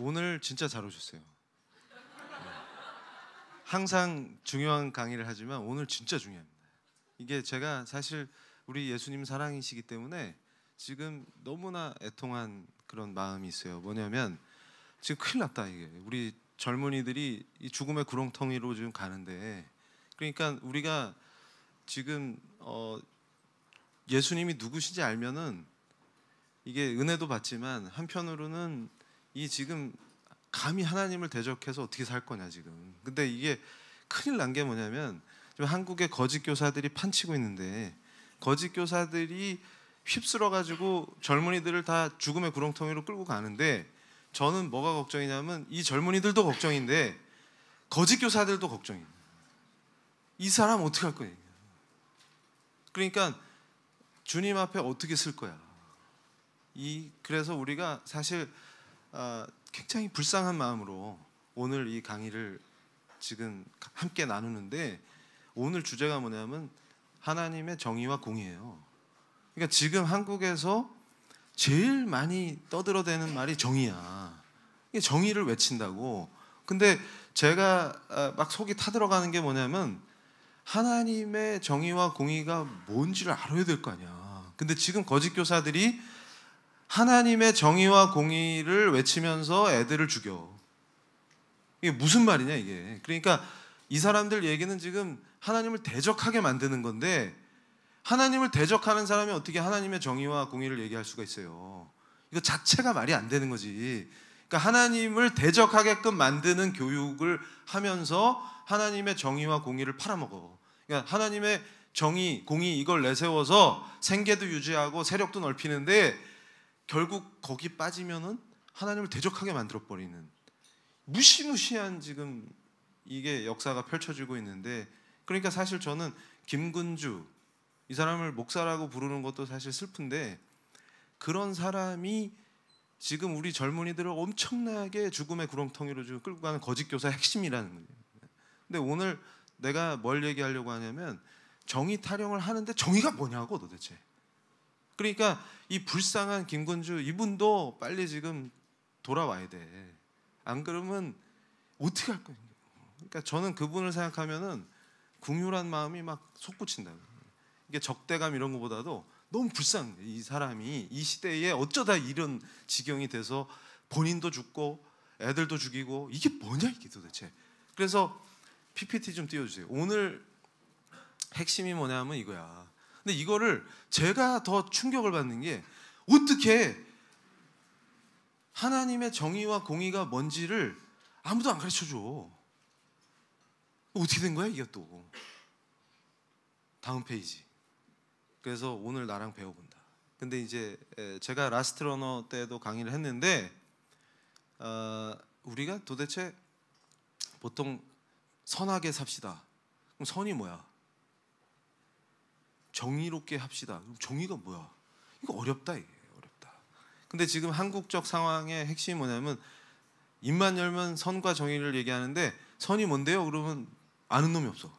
오늘 진짜 잘 오셨어요. 네. 항상 중요한 강의를 하지만 오늘 진짜 중요합니다. 이게 제가 사실 우리 예수님 사랑이시기 때문에 지금 너무나 애통한 그런 마음이 있어요. 뭐냐면 지금 큰일 났다 이게. 우리 젊은이들이 이 죽음의 구렁텅이로 지금 가는데 그러니까 우리가 지금 어 예수님이 누구신지 알면은 이게 은혜도 받지만 한편으로는 이 지금 감히 하나님을 대적해서 어떻게 살 거냐 지금. 근데 이게 큰일 난 게 뭐냐면 지금 한국의 거짓 교사들이 판치고 있는데 거짓 교사들이 휩쓸어 가지고 젊은이들을 다 죽음의 구렁텅이로 끌고 가는데 저는 뭐가 걱정이냐면 이 젊은이들도 걱정인데 거짓 교사들도 걱정이에요. 이 사람 어떻게 할 거냐. 그러니까 주님 앞에 어떻게 쓸 거야. 이 그래서 우리가 사실 아, 굉장히 불쌍한 마음으로 오늘 이 강의를 지금 함께 나누는데 오늘 주제가 뭐냐면 하나님의 정의와 공의예요. 그러니까 지금 한국에서 제일 많이 떠들어대는 말이 정의야. 정의를 외친다고. 근데 제가 아, 막 속이 타들어가는 게 뭐냐면 하나님의 정의와 공의가 뭔지를 알아야 될 거 아니야. 근데 지금 거짓 교사들이 하나님의 정의와 공의를 외치면서 애들을 죽여. 이게 무슨 말이냐 이게. 그러니까 이 사람들 얘기는 지금 하나님을 대적하게 만드는 건데 하나님을 대적하는 사람이 어떻게 하나님의 정의와 공의를 얘기할 수가 있어요. 이거 자체가 말이 안 되는 거지. 그러니까 하나님을 대적하게끔 만드는 교육을 하면서 하나님의 정의와 공의를 팔아먹어. 그러니까 하나님의 정의, 공의 이걸 내세워서 생계도 유지하고 세력도 넓히는데 결국 거기 빠지면은 하나님을 대적하게 만들어 버리는 무시무시한 지금 이게 역사가 펼쳐지고 있는데 그러니까 사실 저는 김근주 이 사람을 목사라고 부르는 것도 사실 슬픈데 그런 사람이 지금 우리 젊은이들을 엄청나게 죽음의 구렁텅이로 지금 끌고 가는 거짓 교사 핵심이라는 거예요. 근데 오늘 내가 뭘 얘기하려고 하냐면 정의 타령을 하는데 정의가 뭐냐고 도대체. 그러니까 이 불쌍한 김건주 이분도 빨리 지금 돌아와야 돼. 안 그러면 어떻게 할 거야? 그러니까 저는 그분을 생각하면은 궁휼한 마음이 막 솟구친다. 이게 적대감 이런 것보다도 너무 불쌍해. 이 사람이 이 시대에 어쩌다 이런 지경이 돼서 본인도 죽고 애들도 죽이고 이게 뭐냐 이게 도대체. 그래서 PPT 좀 띄워주세요. 오늘 핵심이 뭐냐면 이거야. 근데 이거를 제가 더 충격을 받는 게 어떻게 하나님의 정의와 공의가 뭔지를 아무도 안 가르쳐 줘. 어떻게 된 거야, 이게 또. 다음 페이지. 그래서 오늘 나랑 배워본다. 근데 이제 제가 라스트러너 때도 강의를 했는데 어, 우리가 도대체 보통 선하게 삽시다. 그럼 선이 뭐야? 정의롭게 합시다. 정의가 뭐야? 이거 어렵다 이게 어렵다. 근데 지금 한국적 상황의 핵심이 뭐냐면 입만 열면 선과 정의를 얘기하는데 선이 뭔데요? 그러면 아는 놈이 없어.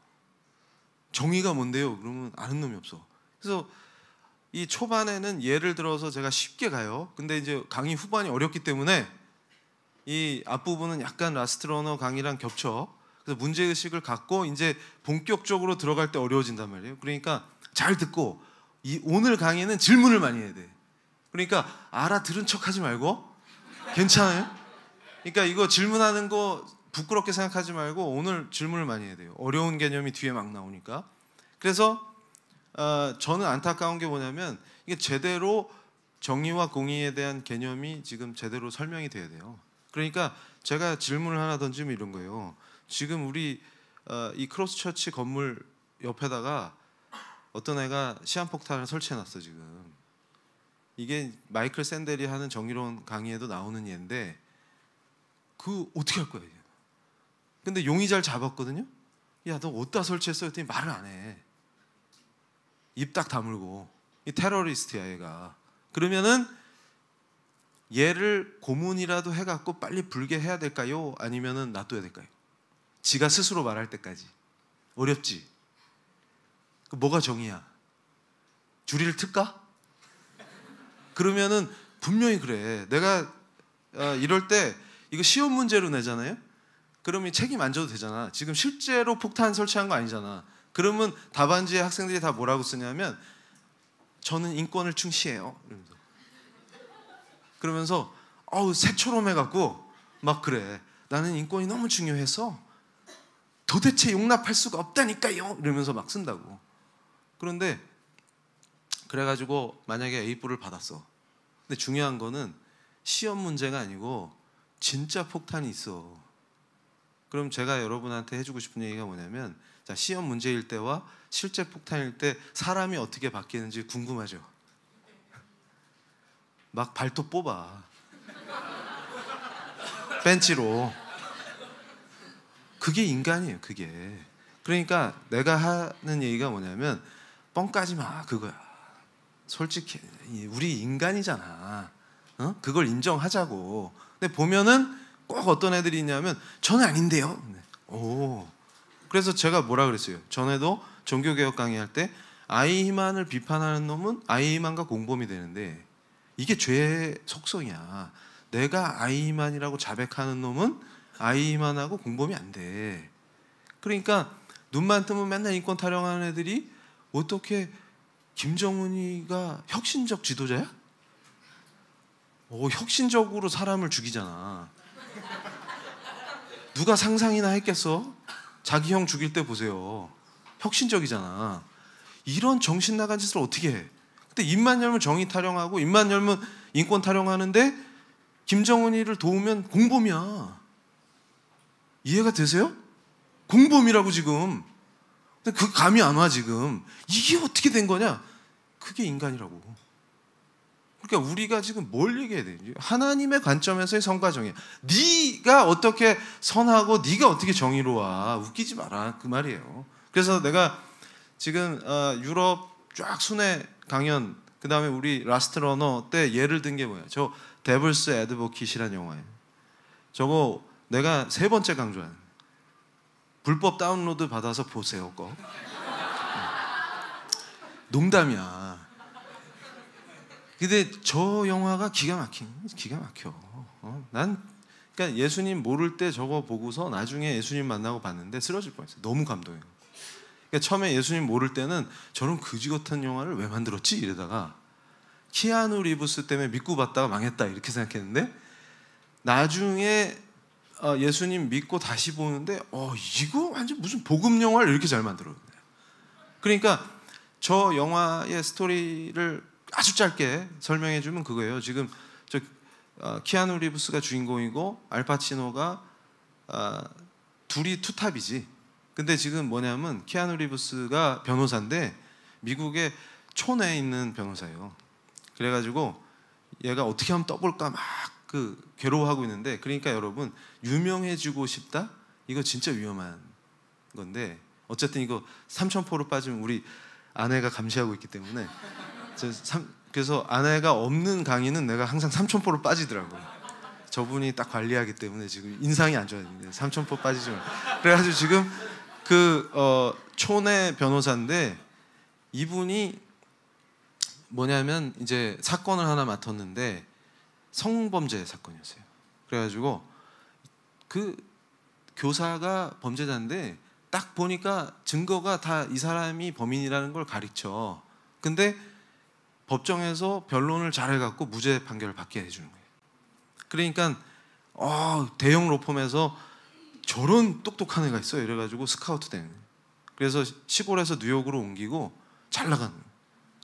정의가 뭔데요? 그러면 아는 놈이 없어. 그래서 이 초반에는 예를 들어서 제가 쉽게 가요. 근데 이제 강의 후반이 어렵기 때문에 이 앞부분은 약간 라스트러너 강의랑 겹쳐. 그래서 문제 의식을 갖고 이제 본격적으로 들어갈 때 어려워진단 말이에요. 그러니까 잘 듣고 이 오늘 강의는 질문을 많이 해야 돼. 그러니까 알아들은 척하지 말고 괜찮아요? 그러니까 이거 질문하는 거 부끄럽게 생각하지 말고 오늘 질문을 많이 해야 돼요. 어려운 개념이 뒤에 막 나오니까. 그래서 어, 저는 안타까운 게 뭐냐면 이게 제대로 정의와 공의에 대한 개념이 지금 제대로 설명이 돼야 돼요. 그러니까 제가 질문을 하나 던지면 이런 거예요. 지금 우리 어, 이 크로스처치 건물 옆에다가 어떤 애가 시한폭탄을 설치해놨어 지금. 이게 마이클 샌델이 하는 정의로운 강의에도 나오는 얘인데 그 어떻게 할 거야 얘 근데 용의잘 잡았거든요. 야 너 어디다 설치했어? 그랬더니 말을 안 해. 입 딱 다물고 이 테러리스트야 얘가. 그러면은 얘를 고문이라도 해갖고 빨리 불게 해야 될까요? 아니면은 놔둬야 될까요? 지가 스스로 말할 때까지 어렵지. 그 뭐가 정의야? 주리를 틀까? 그러면은 분명히 그래. 내가 어, 이럴 때 이거 시험 문제로 내잖아요. 그러면 책임 안 져도 되잖아. 지금 실제로 폭탄 설치한 거 아니잖아. 그러면 답안지에 학생들이 다 뭐라고 쓰냐면 저는 인권을 충시해요. 이러면서. 그러면서 어우 새처럼 해갖고 막 그래. 나는 인권이 너무 중요해서 도대체 용납할 수가 없다니까요. 이러면서 막 쓴다고. 그런데 그래가지고 만약에 A뿔을 받았어. 근데 중요한 거는 시험 문제가 아니고 진짜 폭탄이 있어. 그럼 제가 여러분한테 해주고 싶은 얘기가 뭐냐면 자 시험 문제일 때와 실제 폭탄일 때 사람이 어떻게 바뀌는지 궁금하죠. 막 발톱 뽑아. 벤치로. 그게 인간이에요, 그게. 그러니까 내가 하는 얘기가 뭐냐면 뻥 까지 마 그거야. 솔직히 우리 인간이잖아. 어? 그걸 인정하자고. 근데 보면은 꼭 어떤 애들이 있냐면 저는 아닌데요. 네. 오. 그래서 제가 뭐라 그랬어요. 전에도 종교개혁 강의할 때 아이희만을 비판하는 놈은 아이희만과 공범이 되는데 이게 죄의 속성이야. 내가 아이만이라고 자백하는 놈은 아이만하고 공범이 안 돼. 그러니까 눈만 뜨면 맨날 인권 타령하는 애들이 어떻게 김정은이가 혁신적 지도자야? 오, 어, 혁신적으로 사람을 죽이잖아. 누가 상상이나 했겠어? 자기 형 죽일 때 보세요. 혁신적이잖아. 이런 정신 나간 짓을 어떻게 해? 근데 입만 열면 정의 타령하고 입만 열면 인권 타령하는데 김정은이를 도우면 공범이야. 이해가 되세요? 공범이라고 지금. 그 감이 안 와 지금. 이게 어떻게 된 거냐? 그게 인간이라고. 그러니까 우리가 지금 뭘 얘기해야 되지 하나님의 관점에서의 성과 정의. 네가 어떻게 선하고 네가 어떻게 정의로와 웃기지 마라 그 말이에요. 그래서 내가 지금 어, 유럽 쫙 순회 강연 그 다음에 우리 라스트 러너 때 예를 든 게뭐예저 데블스 애드보킷이란 영화예요. 저거 내가 세 번째 강조한 불법 다운로드 받아서 보세요, 꼭. 음. 농담이야. 근데 저 영화가 기가 막힌, 기가 막혀. 어? 난 그러니까 예수님 모를 때 저거 보고서 나중에 예수님 만나고 봤는데 쓰러질 뻔했어 너무 감동해 그러니까 처음에 예수님 모를 때는 저런 그지 같은 영화를 왜 만들었지 이러다가 키아누 리브스 때문에 믿고 봤다가 망했다 이렇게 생각했는데 나중에 아, 예수님 믿고 다시 보는데 어 이거 완전 무슨 복음 영화를 이렇게 잘 만들었네. 그러니까 저 영화의 스토리를 아주 짧게 설명해 주면 그거예요. 지금 저 어, 키아누 리브스가 주인공이고 알파치노가 아, 둘이 투탑이지. 근데 지금 뭐냐면 키아누 리브스가 변호사인데 미국의 촌에 있는 변호사예요. 그래가지고 얘가 어떻게 하면 떠볼까 막그 괴로워하고 있는데 그러니까 여러분 유명해지고 싶다 이거 진짜 위험한 건데 어쨌든 이거 삼천포로 빠지면 우리 아내가 감시하고 있기 때문에 그래서 아내가 없는 강의는 내가 항상 삼천포로 빠지더라고요. 저분이 딱 관리하기 때문에 지금 인상이 안 좋아요. 삼천포 빠지지 말. 고 그래가지고 지금 그 어, 촌의 변호사인데 이분이 뭐냐면 이제 사건을 하나 맡았는데 성범죄 사건이었어요. 그래가지고 그 교사가 범죄자인데 딱 보니까 증거가 다 이 사람이 범인이라는 걸 가르쳐. 근데 법정에서 변론을 잘 해갖고 무죄 판결을 받게 해주는 거예요. 그러니까 어, 대형 로펌에서 저런 똑똑한 애가 있어요. 이래가지고 스카우트 되는 거예요. 그래서 시골에서 뉴욕으로 옮기고 잘 나가는 거예요.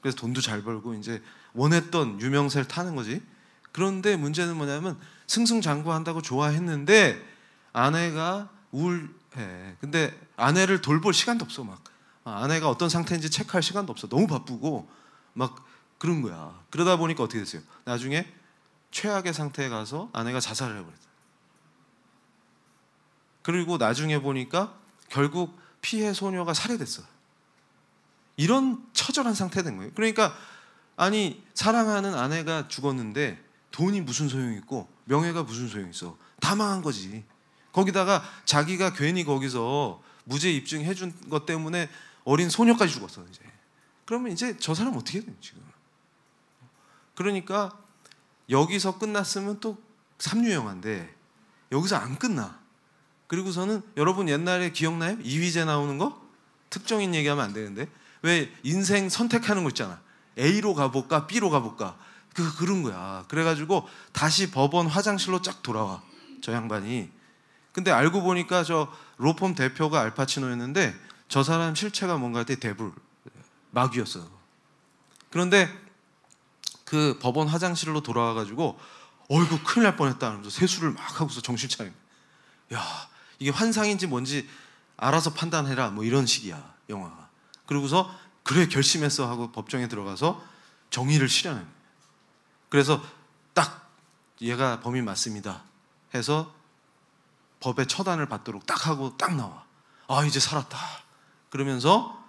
그래서 돈도 잘 벌고 이제 원했던 유명세를 타는 거지. 그런데 문제는 뭐냐면 승승장구한다고 좋아했는데 아내가 우울해. 예. 근데 아내를 돌볼 시간도 없어 막. 아, 아내가 어떤 상태인지 체크할 시간도 없어. 너무 바쁘고 막 그런 거야. 그러다 보니까 어떻게 됐어요? 나중에 최악의 상태에 가서 아내가 자살을 해버렸다. 그리고 나중에 보니까 결국 피해 소녀가 살해됐어. 이런 처절한 상태 된 거예요. 그러니까 아니 사랑하는 아내가 죽었는데 돈이 무슨 소용 이 있고 명예가 무슨 소용 이 있어? 다 망한 거지. 거기다가 자기가 괜히 거기서 무죄 입증해 준 것 때문에 어린 소녀까지 죽었어 이제. 그러면 이제 저 사람 어떻게 해야 되요 지금? 그러니까 여기서 끝났으면 또 삼류 영화인데 여기서 안 끝나. 그리고서는 여러분 옛날에 기억나요? 이휘재 나오는 거? 특정인 얘기하면 안 되는데 왜 인생 선택하는 거 있잖아. A로 가볼까? B로 가볼까? 그 그런 거야. 그래가지고 다시 법원 화장실로 쫙 돌아와 저 양반이. 근데 알고 보니까 저 로펌 대표가 알파치노였는데 저 사람 실체가 뭔가 할때 대불 마귀였어요. 그런데 그 법원 화장실로 돌아와가지고 어이구 큰일 날 뻔했다 하면서 세수를 막 하고서 정신 차림. 야 이게 환상인지 뭔지 알아서 판단해라 뭐 이런 식이야 영화가. 그러고서 그래 결심했어 하고 법정에 들어가서 정의를 실현해 그래서 딱 얘가 범인 맞습니다. 해서 법의 처단을 받도록 딱 하고 딱 나와. 아, 이제 살았다. 그러면서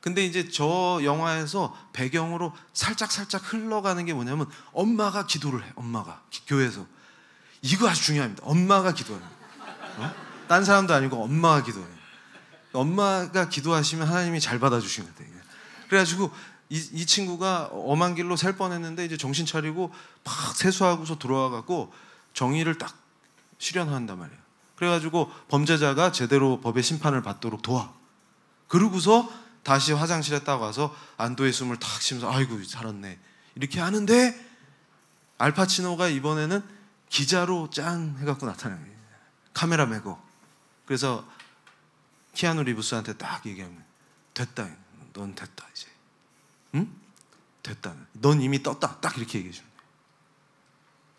근데 이제 저 영화에서 배경으로 살짝 살짝 흘러가는 게 뭐냐면 엄마가 기도를 해. 엄마가 교회에서 이거 아주 중요합니다. 엄마가 기도해요. 어? 딴 사람도 아니고 엄마가 기도해요. 엄마가 기도하시면 하나님이 잘 받아주신 거예요. 그래가지고 이, 이 친구가 엄한 길로 셀 뻔했는데 이제 정신 차리고 막 세수하고서 들어와 갖고 정의를 딱 실현한단 말이에요. 그래가지고 범죄자가 제대로 법의 심판을 받도록 도와. 그러고서 다시 화장실에 딱 와서 안도의 숨을 탁 쉬면서 아이고 살았네 이렇게 하는데 알파치노가 이번에는 기자로 짱 해갖고 나타나요. 카메라 메고. 그래서 키아누 리브스한테 딱 얘기하면 됐다. 넌 됐다 이제. 됐다. 넌 이미 떴다. 딱 이렇게 얘기해 주는 거예요.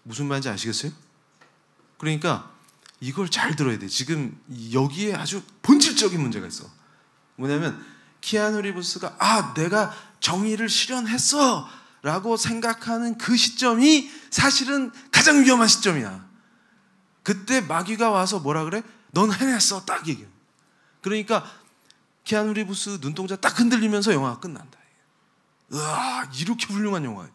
무슨 말인지 아시겠어요? 그러니까 이걸 잘 들어야 돼. 지금 여기에 아주 본질적인 문제가 있어. 뭐냐면 키아누 리브스가 아 내가 정의를 실현했어 라고 생각하는 그 시점이 사실은 가장 위험한 시점이야. 그때 마귀가 와서 뭐라 그래? 넌 해냈어. 딱 얘기해. 그러니까 키아누 리브스 눈동자 딱 흔들리면서 영화가 끝난다. 으 이렇게 훌륭한 영화예요.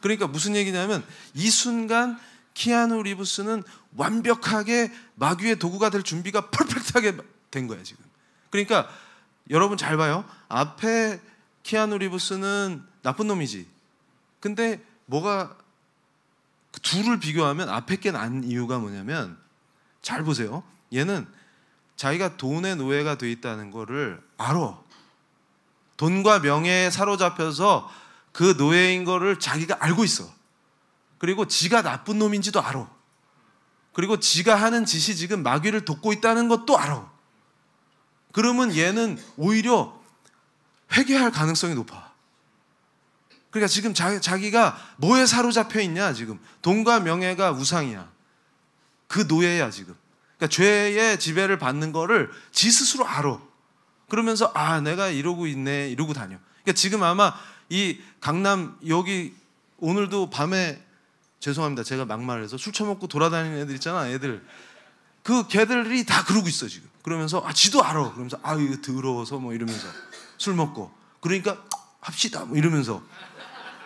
그러니까 무슨 얘기냐면 이 순간 키아누 리브스는 완벽하게 마귀의 도구가 될 준비가 퍼펙트하게 된 거야 지금. 그러니까 여러분 잘 봐요. 앞에 키아누 리브스는 나쁜 놈이지. 근데 뭐가 그 둘을 비교하면 앞에 게 난 이유가 뭐냐면 잘 보세요. 얘는 자기가 돈의 노예가 돼 있다는 거를 알아. 돈과 명예에 사로잡혀서 그 노예인 거를 자기가 알고 있어. 그리고 지가 나쁜 놈인지도 알아. 그리고 지가 하는 짓이 지금 마귀를 돕고 있다는 것도 알아. 그러면 얘는 오히려 회개할 가능성이 높아. 그러니까 지금 자, 자기가 뭐에 사로잡혀 있냐, 지금. 돈과 명예가 우상이야. 그 노예야, 지금. 그러니까 죄의 지배를 받는 거를 지 스스로 알아. 그러면서 아 내가 이러고 있네 이러고 다녀. 그러니까 지금 아마 이 강남 여기 오늘도 밤에 죄송합니다 제가 막말해서 술 처먹고 돌아다니는 애들 있잖아 애들 그 걔들이 다 그러고 있어 지금. 그러면서 아 지도 알아. 그러면서 아 이거 더러워서 뭐 이러면서 술 먹고 그러니까 합시다 뭐 이러면서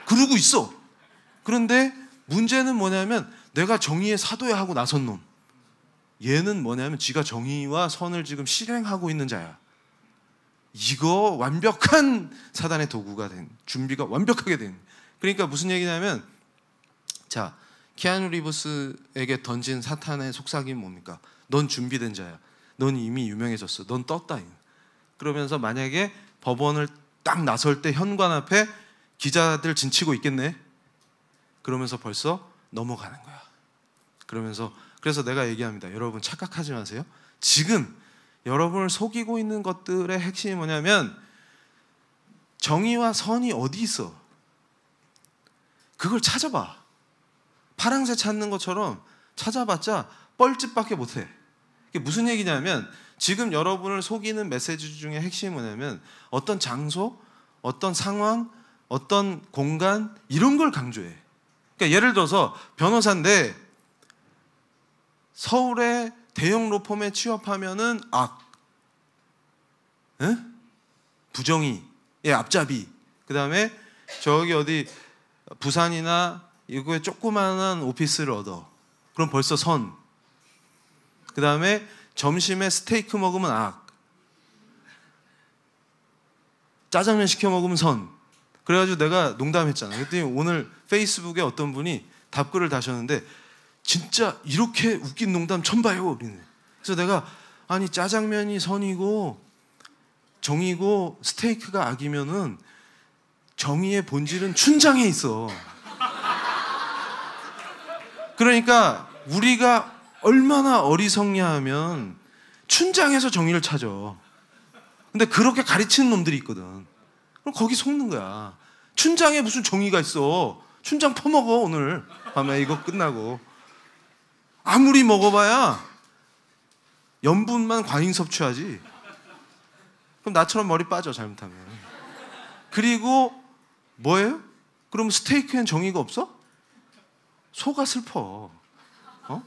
그러고 있어. 그런데 문제는 뭐냐면 내가 정의의 사도야 하고 나선 놈. 얘는 뭐냐면 지가 정의와 선을 지금 실행하고 있는 자야. 이거 완벽한 사단의 도구가 된 준비가 완벽하게 된 그러니까 무슨 얘기냐면 자 키아누 리브스에게 던진 사탄의 속삭임 뭡니까? 넌 준비된 자야. 넌 이미 유명해졌어. 넌 떴다. 그러면서 만약에 법원을 딱 나설 때 현관 앞에 기자들 진치고 있겠네. 그러면서 벌써 넘어가는 거야. 그러면서 그래서 내가 얘기합니다. 여러분 착각하지 마세요. 지금 여러분을 속이고 있는 것들의 핵심이 뭐냐면 정의와 선이 어디 있어? 그걸 찾아봐. 파랑새 찾는 것처럼 찾아봤자 뻘짓밖에 못해. 이게 무슨 얘기냐면 지금 여러분을 속이는 메시지 중에 핵심이 뭐냐면 어떤 장소, 어떤 상황, 어떤 공간 이런 걸 강조해. 그러니까 예를 들어서 변호사인데 서울에 대형 로펌에 취업하면은 악, 에? 예? 부정이, 예, 앞잡이. 그 다음에 저기 어디 부산이나 이거에 조그마한 오피스를 얻어. 그럼 벌써 선. 그 다음에 점심에 스테이크 먹으면 악. 짜장면 시켜 먹으면 선. 그래가지고 내가 농담했잖아. 그랬더니 오늘 페이스북에 어떤 분이 답글을 다셨는데 진짜 이렇게 웃긴 농담 처음 봐요. 우리는. 그래서 내가 아니 짜장면이 선이고 정이고 스테이크가 악이면은 정의의 본질은 춘장에 있어. 그러니까 우리가 얼마나 어리석냐하면 춘장에서 정의를 찾아. 근데 그렇게 가르치는 놈들이 있거든. 그럼 거기 속는 거야. 춘장에 무슨 정의가 있어. 춘장 퍼먹어 오늘 밤에 이거 끝나고. 아무리 먹어봐야 염분만 과잉 섭취하지. 그럼 나처럼 머리 빠져 잘못하면. 그리고 뭐예요? 그럼 스테이크엔 정의가 없어? 소가 슬퍼. 어?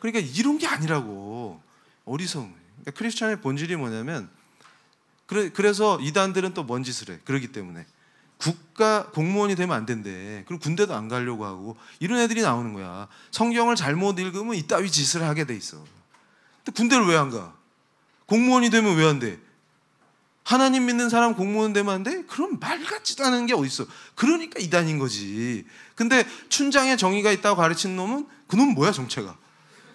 그러니까 이런 게 아니라고 어리석은 그러니까 크리스천의 본질이 뭐냐면 그래, 그래서 이단들은 또 뭔 짓을 해 그러기 때문에 국가 공무원이 되면 안 된대. 그리고 군대도 안 가려고 하고 이런 애들이 나오는 거야. 성경을 잘못 읽으면 이따위 짓을 하게 돼 있어. 근데 군대를 왜 안 가? 공무원이 되면 왜 안 돼? 하나님 믿는 사람 공무원 되면 안 돼? 그럼 말 같지도 않은 게 어딨어. 그러니까 이단인 거지. 근데 춘장에 정의가 있다고 가르친 놈은 그 놈 뭐야 정체가.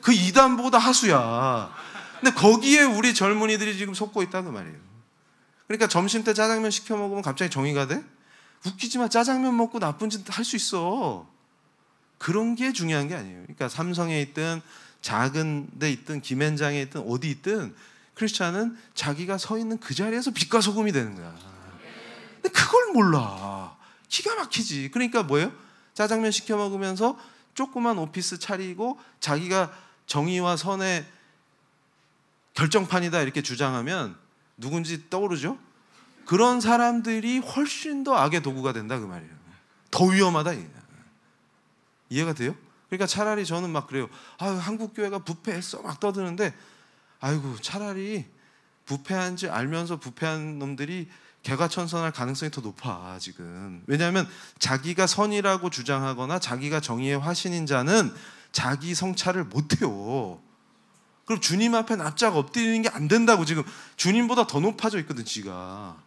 그 이단보다 하수야. 근데 거기에 우리 젊은이들이 지금 속고 있다는 말이에요. 그러니까 점심 때 짜장면 시켜 먹으면 갑자기 정의가 돼? 웃기지만 짜장면 먹고 나쁜 짓 할 수 있어. 그런 게 중요한 게 아니에요. 그러니까 삼성에 있든 작은 데 있든 김앤장에 있든 어디 있든 크리스찬은 자기가 서 있는 그 자리에서 빛과 소금이 되는 거야. 근데 그걸 몰라. 기가 막히지. 그러니까 뭐예요? 짜장면 시켜 먹으면서 조그만 오피스 차리고 자기가 정의와 선의 결정판이다 이렇게 주장하면 누군지 떠오르죠? 그런 사람들이 훨씬 더 악의 도구가 된다 그 말이에요. 더 위험하다 이해가 돼요? 그러니까 차라리 저는 막 그래요. 아 한국 교회가 부패했어 막 떠드는데 아이고 차라리 부패한 지 알면서 부패한 놈들이 개과 천선할 가능성이 더 높아 지금 왜냐하면 자기가 선이라고 주장하거나 자기가 정의의 화신인 자는 자기 성찰을 못해요 그럼 주님 앞에 납작 엎드리는 게 안 된다고 지금 주님보다 더 높아져 있거든 지가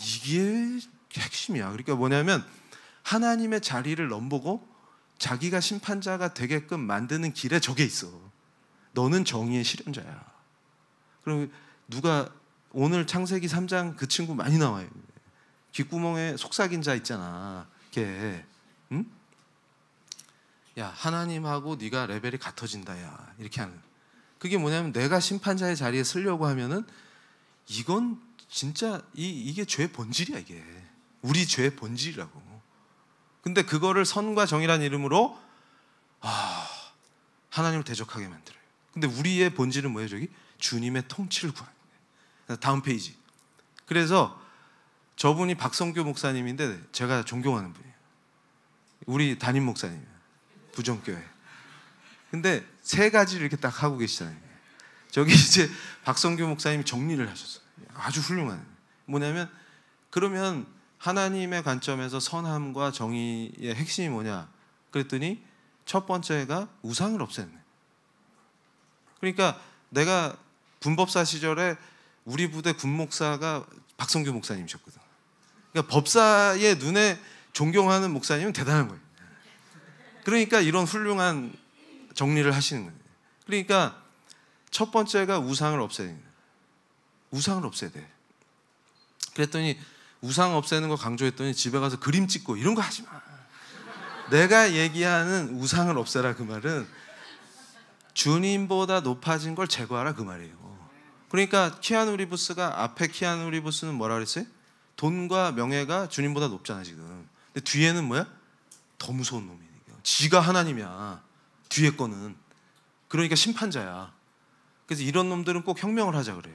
이게 핵심이야. 그러니까 뭐냐면 하나님의 자리를 넘보고 자기가 심판자가 되게끔 만드는 길에 저게 있어. 너는 정의의 실현자야. 그럼 누가 오늘 창세기 3장 그 친구 많이 나와요. 귓구멍에 속삭인 자 있잖아. 걔. 응? 야, 하나님하고 네가 레벨이 같아진다. 야. 이렇게 하는. 그게 뭐냐면 내가 심판자의 자리에 서려고 하면은 이건 진짜 이, 이게 죄의 본질이야 이게 우리 죄의 본질이라고 근데 그거를 선과 정의란 이름으로 아, 하나님을 대적하게 만들어요 근데 우리의 본질은 뭐예요 저기? 주님의 통치를 구하는 거예요 다음 페이지 그래서 저분이 박성규 목사님인데 제가 존경하는 분이에요 우리 담임 목사님 부정교회 근데 세 가지를 이렇게 딱 하고 계시잖아요 저기 이제 박성규 목사님이 정리를 하셨어 아주 훌륭한. 뭐냐면 그러면 하나님의 관점에서 선함과 정의의 핵심이 뭐냐? 그랬더니 첫 번째가 우상을 없애는. 그러니까 내가 군법사 시절에 우리 부대 군목사가 박성규 목사님이셨거든. 그러니까 법사의 눈에 존경하는 목사님은 대단한 거예요. 그러니까 이런 훌륭한 정리를 하시는 거예요. 그러니까 첫 번째가 우상을 없애는 우상을 없애야 돼. 그랬더니 우상 없애는 거 강조했더니 집에 가서 그림 찍고 이런 거 하지 마. 내가 얘기하는 우상을 없애라 그 말은 주님보다 높아진 걸 제거하라 그 말이에요. 그러니까 키아누 리브스가 앞에 키아누 리브스는 뭐라 그랬어요? 돈과 명예가 주님보다 높잖아 지금. 근데 뒤에는 뭐야? 더 무서운 놈이니까. 지가 하나님이야. 뒤에 거는. 그러니까 심판자야. 그래서 이런 놈들은 꼭 혁명을 하자 그래.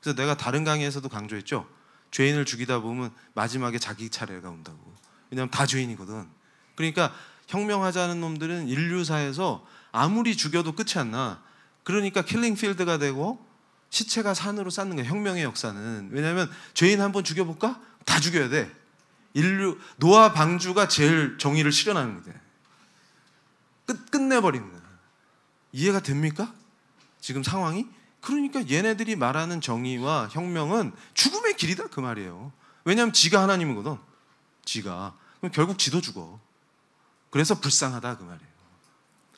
그래서 내가 다른 강의에서도 강조했죠. 죄인을 죽이다 보면 마지막에 자기 차례가 온다고. 왜냐하면 다 죄인이거든. 그러니까 혁명하자는 놈들은 인류사에서 아무리 죽여도 끝이 안 나. 그러니까 킬링필드가 되고 시체가 산으로 쌓는 거야. 혁명의 역사는. 왜냐하면 죄인 한번 죽여볼까? 다 죽여야 돼. 인류 노아 방주가 제일 정의를 실현하는 거야. 끝 끝내버리는 거야. 이해가 됩니까? 지금 상황이? 그러니까 얘네들이 말하는 정의와 혁명은 죽음의 길이다 그 말이에요. 왜냐하면 지가 하나님이거든. 지가 그럼 결국 지도 죽어. 그래서 불쌍하다 그 말이에요.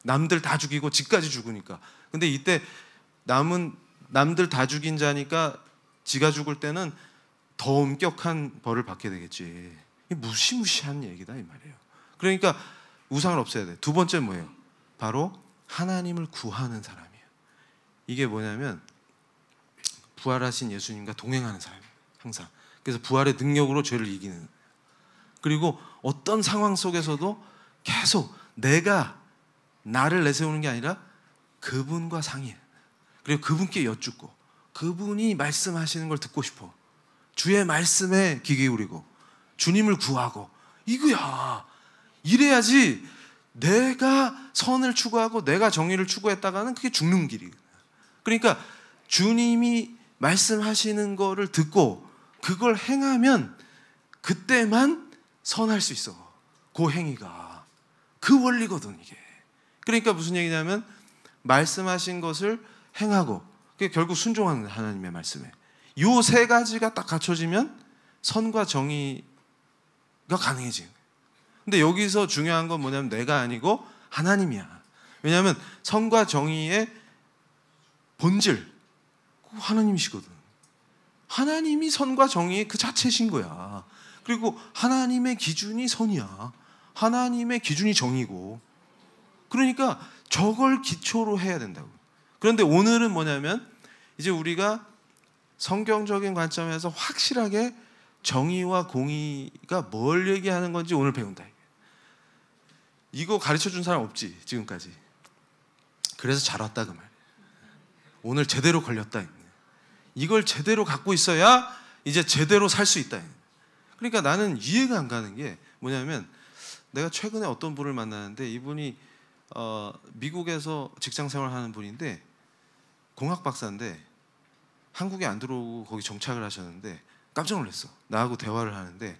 남들 다 죽이고 지까지 죽으니까. 근데 이때 남은 남들 다 죽인 자니까 지가 죽을 때는 더 엄격한 벌을 받게 되겠지. 무시무시한 얘기다 이 말이에요. 그러니까 우상을 없애야 돼. 두 번째 뭐예요? 바로 하나님을 구하는 사람. 이게 뭐냐면 부활하신 예수님과 동행하는 삶 항상 그래서 부활의 능력으로 죄를 이기는 그리고 어떤 상황 속에서도 계속 내가 나를 내세우는 게 아니라 그분과 상의 그리고 그분께 여쭙고 그분이 말씀하시는 걸 듣고 싶어 주의 말씀에 귀 기울이고 주님을 구하고 이거야 이래야지 내가 선을 추구하고 내가 정의를 추구했다가는 그게 죽는 길이에요 그러니까 주님이 말씀하시는 거를 듣고 그걸 행하면 그때만 선할 수 있어. 그 행위가. 그 원리거든, 이게. 그러니까 무슨 얘기냐면 말씀하신 것을 행하고 결국 순종하는 하나님의 말씀에 요세 가지가 딱 갖춰지면 선과 정의가 가능해지 근데 여기서 중요한 건 뭐냐면 내가 아니고 하나님이야. 왜냐하면 선과 정의의 본질 하나님이시거든. 하나님이 선과 정의 그 자체신 거야. 그리고 하나님의 기준이 선이야. 하나님의 기준이 정이고. 그러니까 저걸 기초로 해야 된다고. 그런데 오늘은 뭐냐면 이제 우리가 성경적인 관점에서 확실하게 정의와 공의가 뭘 얘기하는 건지 오늘 배운다. 이거 가르쳐 준 사람 없지, 지금까지. 그래서 잘 왔다 그 말. 오늘 제대로 걸렸다. 이걸 제대로 갖고 있어야 이제 제대로 살 수 있다. 그러니까 나는 이해가 안 가는 게 뭐냐면 내가 최근에 어떤 분을 만났는데 이분이 어 미국에서 직장 생활하는 분인데 공학 박사인데 한국에 안 들어오고 거기 정착을 하셨는데 깜짝 놀랐어. 나하고 대화를 하는데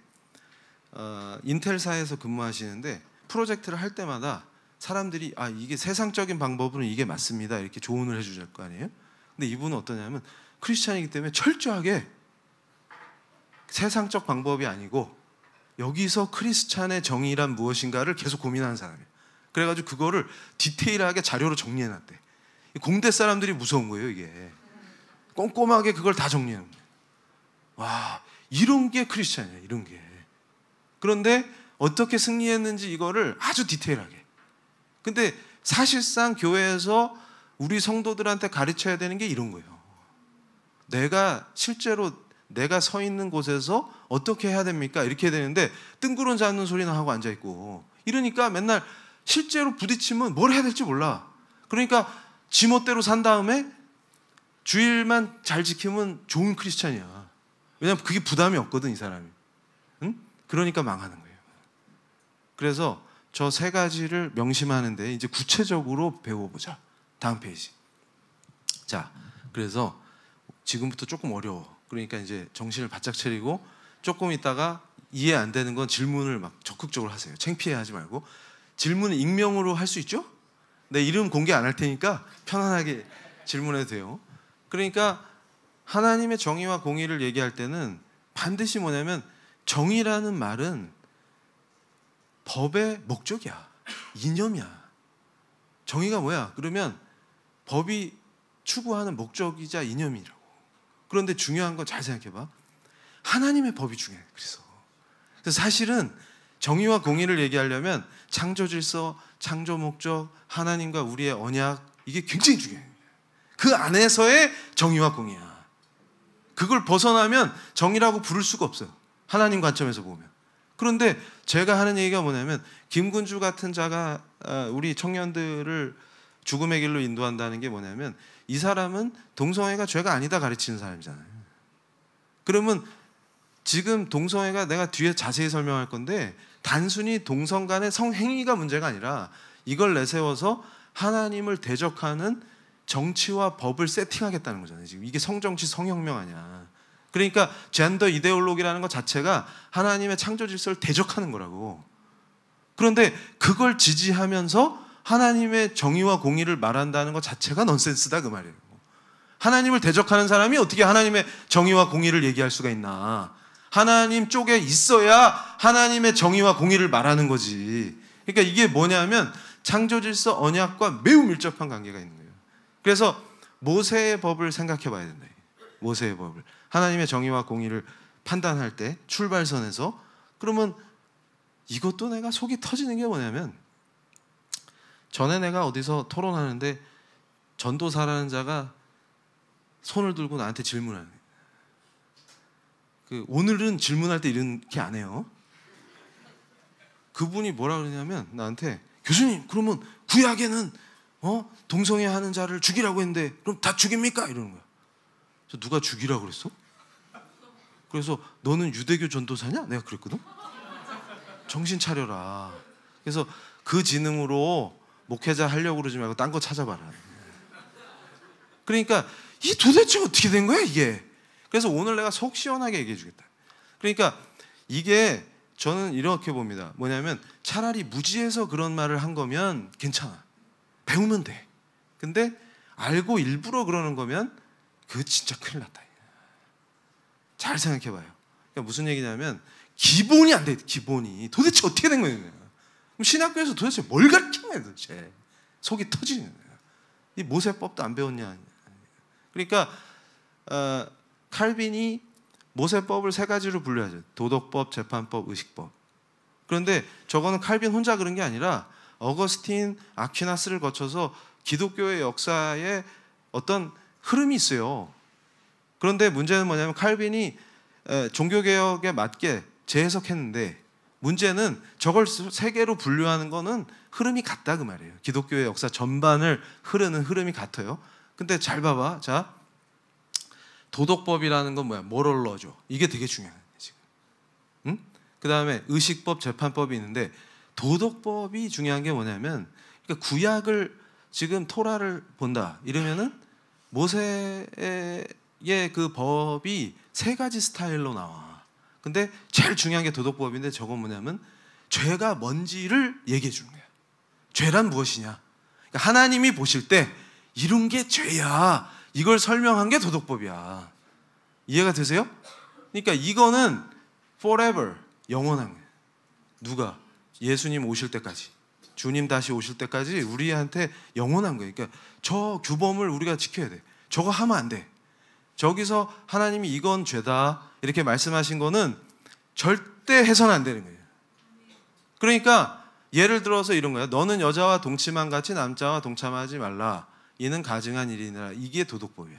어 인텔사에서 근무하시는데 프로젝트를 할 때마다 사람들이 아 이게 세상적인 방법으로 이게 맞습니다 이렇게 조언을 해주실 거 아니에요? 근데 이분은 어떠냐면 크리스찬이기 때문에 철저하게 세상적 방법이 아니고 여기서 크리스찬의 정의란 무엇인가를 계속 고민하는 사람이에요. 그래가지고 그거를 디테일하게 자료로 정리해놨대. 공대 사람들이 무서운 거예요 이게. 꼼꼼하게 그걸 다 정리하는 거예요. 와 이런 게 크리스찬이야 이런 게. 그런데 어떻게 승리했는지 이거를 아주 디테일하게. 근데 사실상 교회에서 우리 성도들한테 가르쳐야 되는 게 이런 거예요. 내가 실제로 내가 서 있는 곳에서 어떻게 해야 됩니까? 이렇게 되는데 뜬구름 잡는 소리나 하고 앉아 있고 이러니까 맨날 실제로 부딪히면 뭘 해야 될지 몰라. 그러니까 지멋대로 산 다음에 주일만 잘 지키면 좋은 크리스찬이야. 왜냐면 그게 부담이 없거든 이 사람이. 응? 그러니까 망하는 거예요. 그래서 저세 가지를 명심하는데 이제 구체적으로 배워보자. 다음 페이지. 자, 그래서 지금부터 조금 어려워. 그러니까 이제 정신을 바짝 차리고 조금 있다가 이해 안 되는 건 질문을 막 적극적으로 하세요. 창피해 하지 말고 질문은 익명으로 할 수 있죠? 내 이름 공개 안 할 테니까 편안하게 질문해도 돼요. 그러니까 하나님의 정의와 공의를 얘기할 때는 반드시 뭐냐면 정의라는 말은 법의 목적이야. 이념이야. 정의가 뭐야? 그러면 법이 추구하는 목적이자 이념이라고. 그런데 중요한 건 잘 생각해봐. 하나님의 법이 중요해. 그래서. 그래서 사실은 정의와 공의를 얘기하려면 창조 질서, 창조 목적, 하나님과 우리의 언약 이게 굉장히 중요해그 안에서의 정의와 공의야. 그걸 벗어나면 정의라고 부를 수가 없어요. 하나님 관점에서 보면. 그런데 제가 하는 얘기가 뭐냐면 김군주 같은 자가 어, 우리 청년들을 죽음의 길로 인도한다는 게 뭐냐면 이 사람은 동성애가 죄가 아니다 가르치는 사람이잖아요. 그러면 지금 동성애가 내가 뒤에 자세히 설명할 건데 단순히 동성 간의 성행위가 문제가 아니라 이걸 내세워서 하나님을 대적하는 정치와 법을 세팅하겠다는 거잖아요. 지금 이게 성정치 성혁명 아니야. 그러니까 젠더 이데올로기라는 것 자체가 하나님의 창조 질서를 대적하는 거라고. 그런데 그걸 지지하면서 하나님의 정의와 공의를 말한다는 것 자체가 넌센스다 그 말이에요. 하나님을 대적하는 사람이 어떻게 하나님의 정의와 공의를 얘기할 수가 있나? 하나님 쪽에 있어야 하나님의 정의와 공의를 말하는 거지. 그러니까 이게 뭐냐면 창조 질서 언약과 매우 밀접한 관계가 있는 거예요. 그래서 모세의 법을 생각해 봐야 된다. 모세의 법을. 하나님의 정의와 공의를 판단할 때 출발선에서 그러면 이것도 내가 속이 터지는 게 뭐냐면 전에 내가 어디서 토론하는데 전도사라는 자가 손을 들고 나한테 질문하는 그 오늘은 질문할 때 이렇게 안 해요. 그분이 뭐라 그러냐면 나한테 교수님 그러면 구약에는 어? 동성애 하는 자를 죽이라고 했는데 그럼 다 죽입니까? 이러는 거야. 저 누가 죽이라고 그랬어? 그래서 너는 유대교 전도사냐? 내가 그랬거든. 정신 차려라. 그래서 그 지능으로 목회자 하려고 그러지 말고 딴 거 찾아봐라. 그러니까 이 도대체 어떻게 된 거야 이게? 그래서 오늘 내가 속 시원하게 얘기해 주겠다. 그러니까 이게 저는 이렇게 봅니다. 뭐냐면 차라리 무지해서 그런 말을 한 거면 괜찮아. 배우면 돼. 근데 알고 일부러 그러는 거면 그 진짜 큰일 났다. 잘 생각해봐요. 그러니까 무슨 얘기냐면 기본이 안 돼. 기본이 도대체 어떻게 된 거냐? 그럼 신학교에서 도대체 뭘 가르친 거 도대체? 속이 터지는 거야. 이 모세법도 안 배웠냐? 그러니까 어, 칼빈이 모세법을 세 가지로 분류하죠. 도덕법, 재판법, 의식법. 그런데 저거는 칼빈 혼자 그런 게 아니라 어거스틴, 아퀴나스를 거쳐서 기독교의 역사에 어떤 흐름이 있어요. 그런데 문제는 뭐냐면 칼빈이 어, 종교개혁에 맞게 재해석했는데 문제는 저걸 세 개로 분류하는 거는 흐름이 같다 그 말이에요. 기독교의 역사 전반을 흐르는 흐름이 같아요. 근데 잘 봐봐. 자, 도덕법이라는 건 뭐야? 뭐를 넣어줘? 이게 되게 중요해요. 지금. 응? 그 다음에 의식법, 재판법이 있는데 도덕법이 중요한 게 뭐냐면 그러니까 구약을 지금 토라를 본다 이러면은 모세의 예, 그 법이 세 가지 스타일로 나와. 근데 제일 중요한 게 도덕법인데 저건 뭐냐면 죄가 뭔지를 얘기해 주는 거야. 죄란 무엇이냐? 그러니까 하나님이 보실 때 이런 게 죄야. 이걸 설명한 게 도덕법이야. 이해가 되세요? 그러니까 이거는 forever 영원한 거예요. 누가 예수님 오실 때까지 주님 다시 오실 때까지 우리한테 영원한 거예요. 그러니까 저 규범을 우리가 지켜야 돼. 저거 하면 안 돼. 저기서 하나님이 이건 죄다 이렇게 말씀하신 거는 절대 해서는 안 되는 거예요. 그러니까 예를 들어서 이런 거야. 너는 여자와 동침한 같이 남자와 동참하지 말라. 이는 가증한 일이니라. 이게 도덕법이야.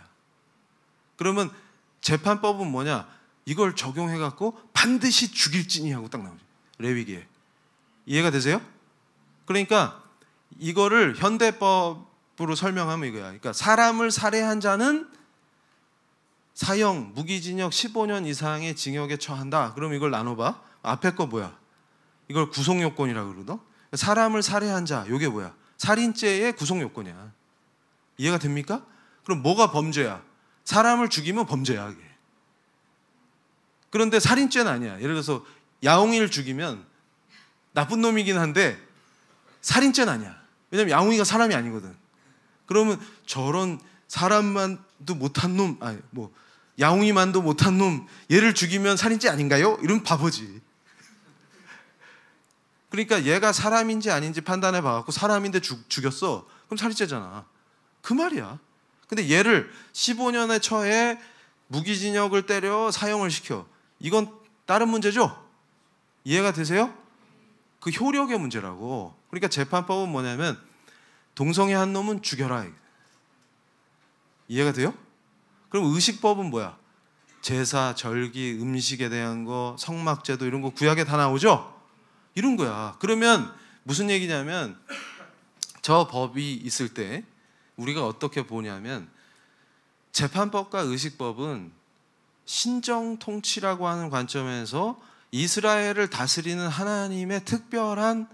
그러면 재판법은 뭐냐? 이걸 적용해 갖고 반드시 죽일지니 하고 딱 나오죠. 레위기에. 이해가 되세요? 그러니까 이거를 현대법으로 설명하면 이거야. 그러니까 사람을 살해한 자는 사형, 무기징역 15년 이상의 징역에 처한다. 그럼 이걸 나눠봐. 앞에 거 뭐야? 이걸 구속요건이라고 그러거든. 사람을 살해한 자, 이게 뭐야? 살인죄의 구속요건이야. 이해가 됩니까? 그럼 뭐가 범죄야? 사람을 죽이면 범죄야. 이게. 그런데 살인죄는 아니야. 예를 들어서 야옹이를 죽이면 나쁜 놈이긴 한데 살인죄는 아니야. 왜냐면 야옹이가 사람이 아니거든. 그러면 저런 사람만 도 못한 놈, 아니 뭐 야옹이만도 못한 놈, 얘를 죽이면 살인죄 아닌가요? 이런 바보지. 그러니까 얘가 사람인지 아닌지 판단해 봐갖고 사람인데 죽, 죽였어. 그럼 살인죄잖아. 그 말이야. 근데 얘를 15년에 처해 무기징역을 때려 사형을 시켜. 이건 다른 문제죠? 이해가 되세요? 그 효력의 문제라고. 그러니까 재판법은 뭐냐면 동성애 한 놈은 죽여라. 이해가 돼요? 그럼 의식법은 뭐야? 제사, 절기, 음식에 대한 거, 성막제도 이런 거 구약에 다 나오죠? 이런 거야. 그러면 무슨 얘기냐면 저 법이 있을 때 우리가 어떻게 보냐면 재판법과 의식법은 신정 통치라고 하는 관점에서 이스라엘을 다스리는 하나님의 특별한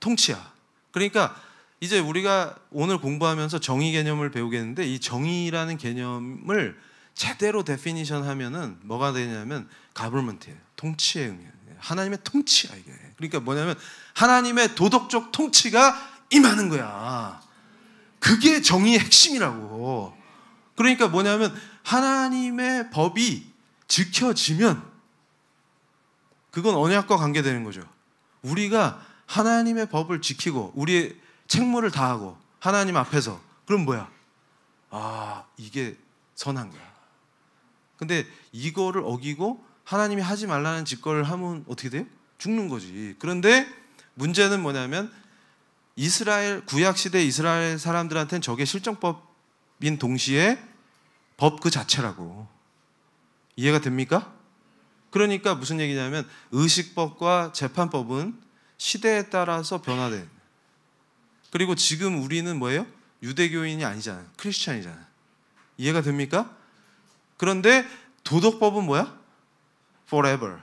통치야. 그러니까 이제 우리가 오늘 공부하면서 정의 개념을 배우겠는데 이 정의라는 개념을 제대로 데피니션 하면은 뭐가 되냐면 가버먼트예요. 통치의 의미예요. 하나님의 통치야 이게. 그러니까 뭐냐면 하나님의 도덕적 통치가 임하는 거야. 그게 정의의 핵심이라고. 그러니까 뭐냐면 하나님의 법이 지켜지면 그건 언약과 관계되는 거죠. 우리가 하나님의 법을 지키고 우리의 책무를 다하고 하나님 앞에서 그럼 뭐야? 아, 이게 선한 거야. 근데 이거를 어기고 하나님이 하지 말라는 짓거를 하면 어떻게 돼요? 죽는 거지. 그런데 문제는 뭐냐면 이스라엘 구약 시대 이스라엘 사람들한테는 저게 실정법인 동시에 법 그 자체라고. 이해가 됩니까? 그러니까 무슨 얘기냐면 의식법과 재판법은 시대에 따라서 변화된 그리고 지금 우리는 뭐예요? 유대교인이 아니잖아요. 크리스천이잖아요. 이해가 됩니까? 그런데 도덕법은 뭐야? forever.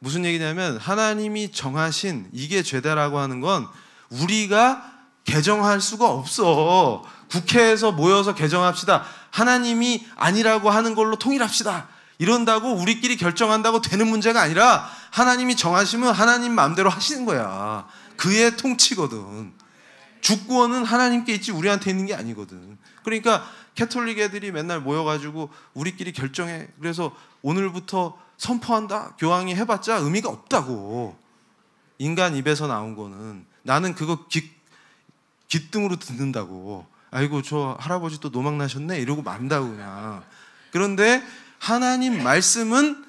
무슨 얘기냐면 하나님이 정하신 이게 죄다라고 하는 건 우리가 개정할 수가 없어. 국회에서 모여서 개정합시다. 하나님이 아니라고 하는 걸로 통일합시다. 이런다고 우리끼리 결정한다고 되는 문제가 아니라 하나님이 정하시면 하나님 마음대로 하시는 거야. 그의 통치거든. 주권은 하나님께 있지 우리한테 있는 게 아니거든. 그러니까 캐톨릭 애들이 맨날 모여가지고 우리끼리 결정해. 그래서 오늘부터 선포한다. 교황이 해봤자 의미가 없다고. 인간 입에서 나온 거는 나는 그거 기, 기등으로 듣는다고. 아이고 저 할아버지 또 노망 나셨네 이러고 만다고 그냥. 그런데 하나님 말씀은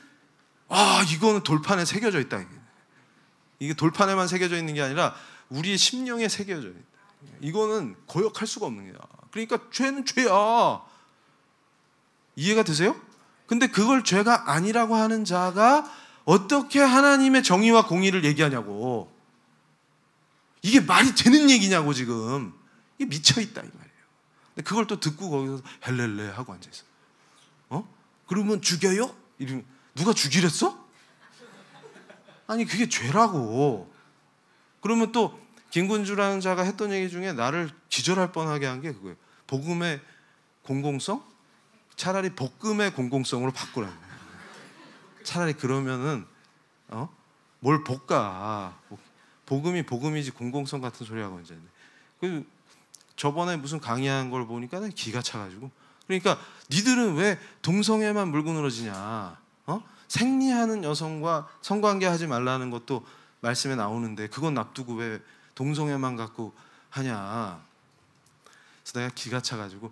아 이거는 돌판에 새겨져 있다. 이게 돌판에만 새겨져 있는 게 아니라 우리의 심령에 새겨져 있다. 이거는 거역할 수가 없는 거야. 그러니까 죄는 죄야. 이해가 되세요? 근데 그걸 죄가 아니라고 하는 자가 어떻게 하나님의 정의와 공의를 얘기하냐고. 이게 말이 되는 얘기냐고 지금. 이게 미쳐 있다 이 말이에요. 근데 그걸 또 듣고 거기서 헬렐레 하고 앉아 있어. 어? 그러면 죽여요? 이러면 누가 죽이랬어? 아니 그게 죄라고. 그러면 또 김군주라는 자가 했던 얘기 중에 나를 기절할 뻔하게 한 게 그거예요. 복음의 공공성? 차라리 복음의 공공성으로 바꾸라는 거요 차라리 그러면은 어? 뭘 볼까? 뭐 복음이 복음이지 공공성 같은 소리 하고 이제. 그 저번에 무슨 강의한 걸 보니까 기가 차가지고. 그러니까 니들은 왜 동성애만 물고 늘어지냐? 생리하는 여성과 성관계 하지 말라는 것도 말씀에 나오는데 그건 납두고 왜 동성애만 갖고 하냐. 그래서 내가 기가 차가지고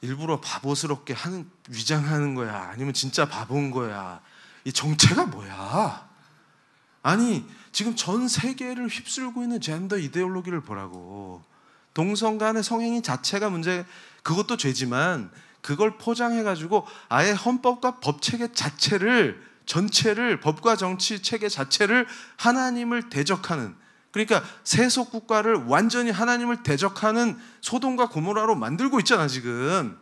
일부러 바보스럽게 하는 위장하는 거야. 아니면 진짜 바본 거야. 이 정체가 뭐야? 아니 지금 전 세계를 휩쓸고 있는 젠더 이데올로기를 보라고. 동성 간의 성행위 자체가 문제. 그것도 죄지만 그걸 포장해 가지고 아예 헌법과 법 체계 자체를 전체를 법과 정치 체계 자체를 하나님을 대적하는 그러니까 세속 국가를 완전히 하나님을 대적하는 소돔과 고모라로 만들고 있잖아 지금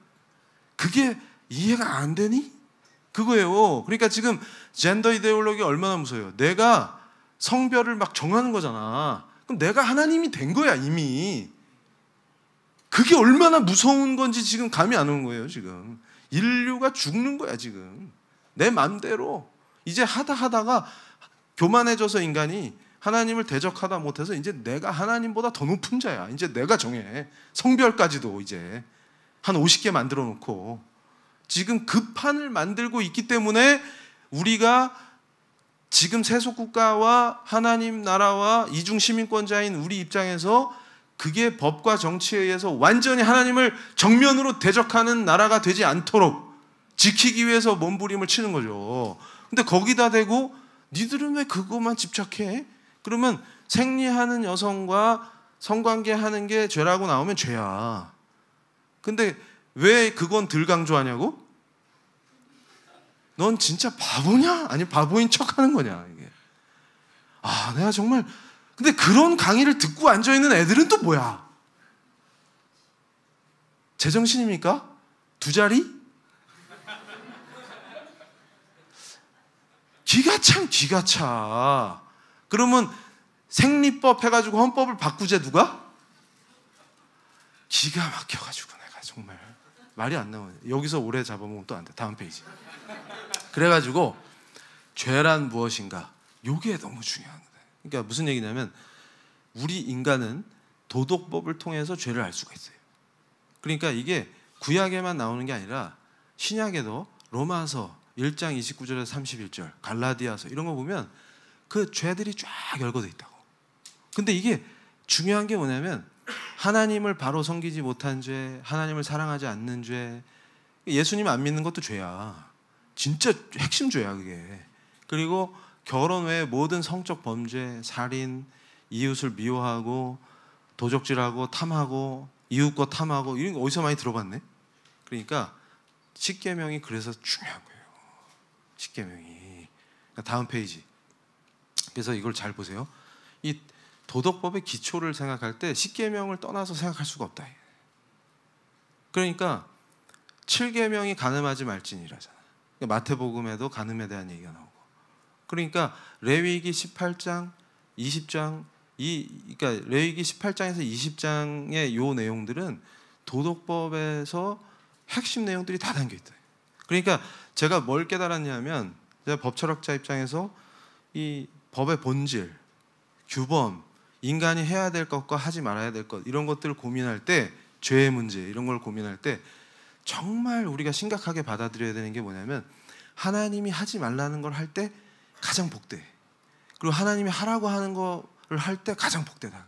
그게 이해가 안 되니? 그거예요. 그러니까 지금 젠더 이데올로기 얼마나 무서워요. 내가 성별을 막 정하는 거잖아. 그럼 내가 하나님이 된 거야 이미. 그게 얼마나 무서운 건지 지금 감이 안 오는 거예요, 지금. 인류가 죽는 거야, 지금. 내 맘대로. 이제 하다 하다가 교만해져서 인간이 하나님을 대적하다 못해서 이제 내가 하나님보다 더 높은 자야. 이제 내가 정해. 성별까지도 이제 한 50개 만들어 놓고 지금 급 그 판을 만들고 있기 때문에 우리가 지금 세속국가와 하나님 나라와 이중 시민권자인 우리 입장에서 그게 법과 정치에 의해서 완전히 하나님을 정면으로 대적하는 나라가 되지 않도록 지키기 위해서 몸부림을 치는 거죠. 근데 거기다 대고 니들은 왜 그것만 집착해? 그러면 생리하는 여성과 성관계 하는 게 죄라고 나오면 죄야. 근데 왜 그건 덜 강조하냐고? 넌 진짜 바보냐? 아니 바보인 척 하는 거냐 이게. 아, 내가 정말 근데 그런 강의를 듣고 앉아있는 애들은 또 뭐야? 제정신입니까? 두 자리? 기가 찬 기가 차. 그러면 생리법 해가지고 헌법을 바꾸제 누가? 기가 막혀가지고 내가 정말 말이 안 나오네. 여기서 오래 잡아먹으면 또 안 돼. 다음 페이지. 그래가지고 죄란 무엇인가? 요게 너무 중요한 데 그러니까 무슨 얘기냐면 우리 인간은 도덕법을 통해서 죄를 알 수가 있어요. 그러니까 이게 구약에만 나오는 게 아니라 신약에도 로마서 1장 29절에서 31절, 갈라디아서 이런 거 보면 그 죄들이 쫙 열거돼 있다고. 근데 이게 중요한 게 뭐냐면 하나님을 바로 섬기지 못한 죄, 하나님을 사랑하지 않는 죄, 예수님 안 믿는 것도 죄야. 진짜 핵심 죄야 그게. 그리고 결혼 외에 모든 성적 범죄, 살인, 이웃을 미워하고 도적질하고 탐하고 이웃과 탐하고 이런 거 어디서 많이 들어봤네. 그러니까 십계명이 그래서 중요한 거예요. 십계명이 그러니까 다음 페이지. 그래서 이걸 잘 보세요. 이 도덕법의 기초를 생각할 때 십계명을 떠나서 생각할 수가 없다. 그러니까 7계명이 가늠하지 말지니라잖아. 그러니까 마태복음에도 가늠에 대한 얘기가 나와. 그러니까 레위기 18장, 20장 이 그러니까 레위기 18장에서 20장의 요 내용들은 도덕법에서 핵심 내용들이 다 담겨 있다. 그러니까 제가 뭘 깨달았냐면 제가 법철학자 입장에서 이 법의 본질, 규범, 인간이 해야 될 것과 하지 말아야 될 것 이런 것들을 고민할 때 죄의 문제 이런 걸 고민할 때 정말 우리가 심각하게 받아들여야 되는 게 뭐냐면 하나님이 하지 말라는 걸할때 가장 복대. 그리고 하나님이 하라고 하는 거를 할 때 가장 복되다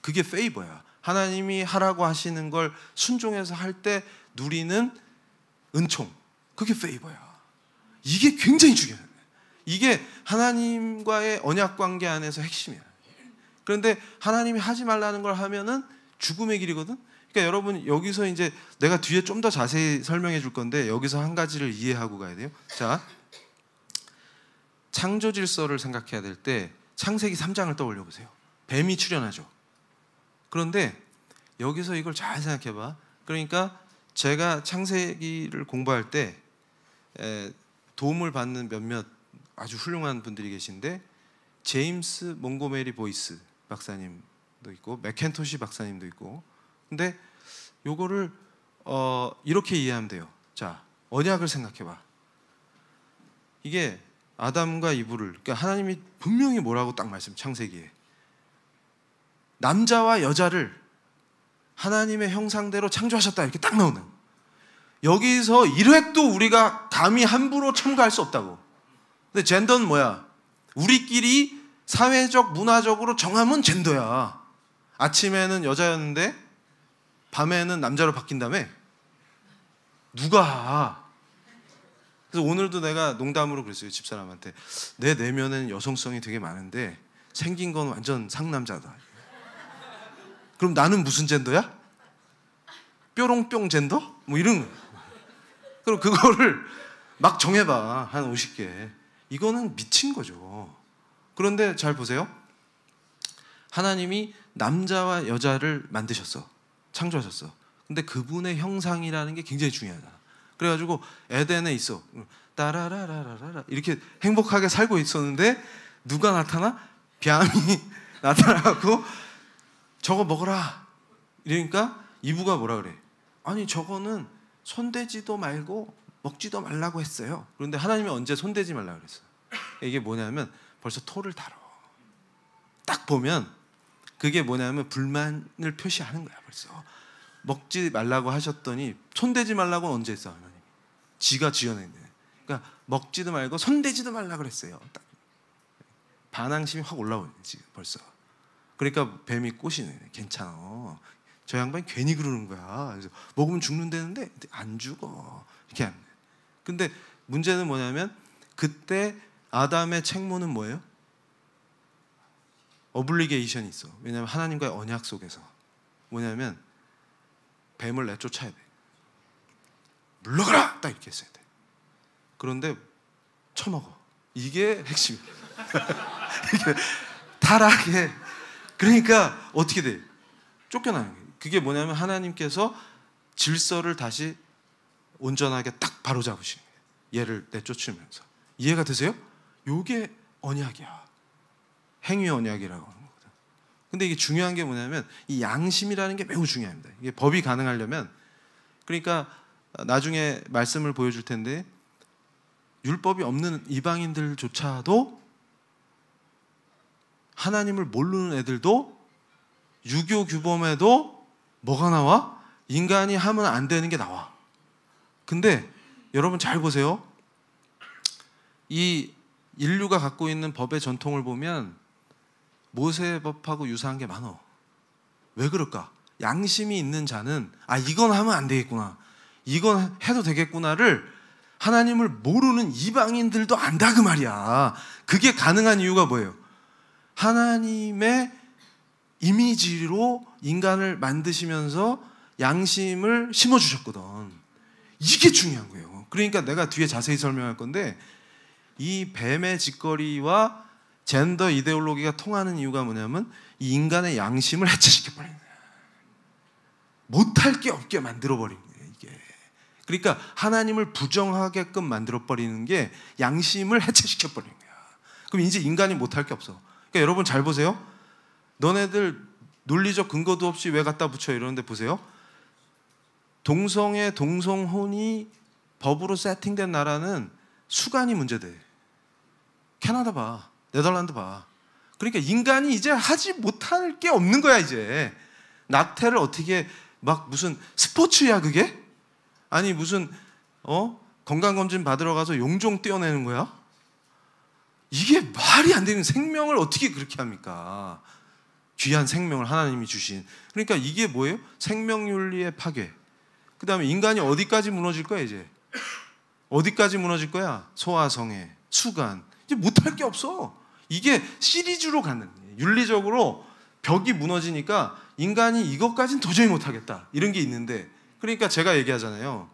그게 페이버야. 하나님이 하라고 하시는 걸 순종해서 할 때 누리는 은총. 그게 페이버야. 이게 굉장히 중요해. 이게 하나님과의 언약 관계 안에서 핵심이야. 그런데 하나님이 하지 말라는 걸 하면은 죽음의 길이거든. 그러니까 여러분 여기서 이제 내가 뒤에 좀 더 자세히 설명해 줄 건데 여기서 한 가지를 이해하고 가야 돼요. 자, 창조 질서를 생각해야 될 때 창세기 3장을 떠올려 보세요. 뱀이 출현하죠. 그런데 여기서 이걸 잘 생각해 봐. 그러니까 제가 창세기를 공부할 때 도움을 받는 몇몇 아주 훌륭한 분들이 계신데 제임스 몽고메리 보이스 박사님도 있고 맥켄토시 박사님도 있고 근데 요거를 어, 이렇게 이해하면 돼요. 자 언약을 생각해봐. 이게 아담과 이브를 그러니까 하나님이 분명히 뭐라고 딱 말씀 창세기에 남자와 여자를 하나님의 형상대로 창조하셨다 이렇게 딱 나오는 여기서 1획도 우리가 감히 함부로 참가할수 없다고 근데 젠더는 뭐야 우리끼리 사회적 문화적으로 정함은 젠더야 아침에는 여자였는데 밤에는 남자로 바뀐다며 누가 그래서 오늘도 내가 농담으로 그랬어요 집사람한테 내내면은 여성성이 되게 많은데 생긴 건 완전 상남자다. 그럼 나는 무슨 젠더야? 뾰롱뿅 젠더? 뭐 이런 거. 그럼 그거를 막 정해봐 한 50개. 이거는 미친 거죠. 그런데 잘 보세요. 하나님이 남자와 여자를 만드셨어. 창조하셨어. 근데 그분의 형상이라는 게 굉장히 중요하다. 그래가지고 에덴에 있어. 따라라라라라 이렇게 행복하게 살고 있었는데 누가 나타나? 뱀이 나타나고 저거 먹어라. 이러니까 이브가 뭐라 그래? 아니 저거는 손대지도 말고 먹지도 말라고 했어요. 그런데 하나님이 언제 손대지 말라 고 그랬어요? 이게 뭐냐면 벌써 토를 다뤄. 딱 보면 그게 뭐냐면 불만을 표시하는 거야 벌써. 먹지 말라고 하셨더니 손대지 말라고 언제 했어? 지가 지어낸 거예요. 그러니까 먹지도 말고 손대지도 말라 그랬어요. 딱 반항심이 확 올라오네 지금 벌써. 그러니까 뱀이 꼬시네. 괜찮아. 저 양반이 괜히 그러는 거야. 그래서 먹으면 죽는다는데 안 죽어. 이렇게 합니 근데 문제는 뭐냐면 그때 아담의 책무는 뭐예요? 어블리게이션이 있어. 왜냐하면 하나님과의 언약 속에서 뭐냐면 뱀을 내쫓아야 돼. 물러가라! 딱 이렇게 했어야 돼. 그런데 처먹어. 이게 핵심이에 타락에. 그러니까 어떻게 돼? 쫓겨나는 거예요. 그게 뭐냐면 하나님께서 질서를 다시 온전하게 딱 바로 잡으시 얘를 내쫓으면서. 이해가 되세요? 요게 언약이야. 행위 언약이라고 하는 거거든. 근데 이게 중요한 게 뭐냐면 이 양심이라는 게 매우 중요합니다. 이게 법이 가능하려면 그러니까 나중에 말씀을 보여줄 텐데 율법이 없는 이방인들조차도 하나님을 모르는 애들도 유교 규범에도 뭐가 나와? 인간이 하면 안 되는 게 나와. 근데 여러분 잘 보세요. 이 인류가 갖고 있는 법의 전통을 보면 모세의 법하고 유사한 게 많어. 왜 그럴까? 양심이 있는 자는 아 이건 하면 안 되겠구나. 이건 해도 되겠구나를 하나님을 모르는 이방인들도 안다 그 말이야. 그게 가능한 이유가 뭐예요? 하나님의 이미지로 인간을 만드시면서 양심을 심어 주셨거든. 이게 중요한 거예요. 그러니까 내가 뒤에 자세히 설명할 건데 이 뱀의 짓거리와 젠더 이데올로기가 통하는 이유가 뭐냐면 이 인간의 양심을 해체시켜 버린는 거야. 못할 게 없게 만들어 버린 거야. 그러니까 하나님을 부정하게끔 만들어 버리는 게 양심을 해체시켜 버리는 거야. 그럼 이제 인간이 못할 게 없어. 그러니까 여러분 잘 보세요. 너네들 논리적 근거도 없이 왜 갖다 붙여 이러는데 보세요. 동성애 동성혼이 법으로 세팅된 나라는 수간이 문제돼. 캐나다 봐. 네덜란드 봐. 그러니까 인간이 이제 하지 못할 게 없는 거야, 이제. 낙태를 어떻게 막 무슨 스포츠야, 그게? 아니 무슨 어 건강검진 받으러 가서 용종 떼어내는 거야? 이게 말이 안 되는 생명을 어떻게 그렇게 합니까? 귀한 생명을 하나님이 주신. 그러니까 이게 뭐예요? 생명윤리의 파괴. 그 다음에 인간이 어디까지 무너질 거야, 이제? 어디까지 무너질 거야? 소아성애, 수간. 이제 못할 게 없어. 이게 시리즈로 가는. 윤리적으로 벽이 무너지니까 인간이 이것까진 도저히 못하겠다. 이런 게 있는데 그러니까 제가 얘기하잖아요.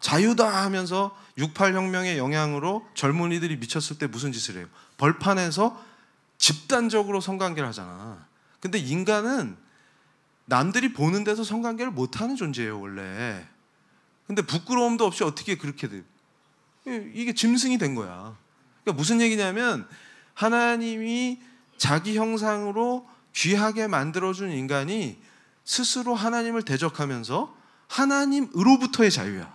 자유다 하면서 68혁명의 영향으로 젊은이들이 미쳤을 때 무슨 짓을 해요? 벌판에서 집단적으로 성관계를 하잖아. 근데 인간은 남들이 보는 데서 성관계를 못하는 존재예요, 원래. 근데 부끄러움도 없이 어떻게 그렇게 돼? 이게 짐승이 된 거야. 그러니까 무슨 얘기냐면 하나님이 자기 형상으로 귀하게 만들어준 인간이 스스로 하나님을 대적하면서 하나님으로부터의 자유야.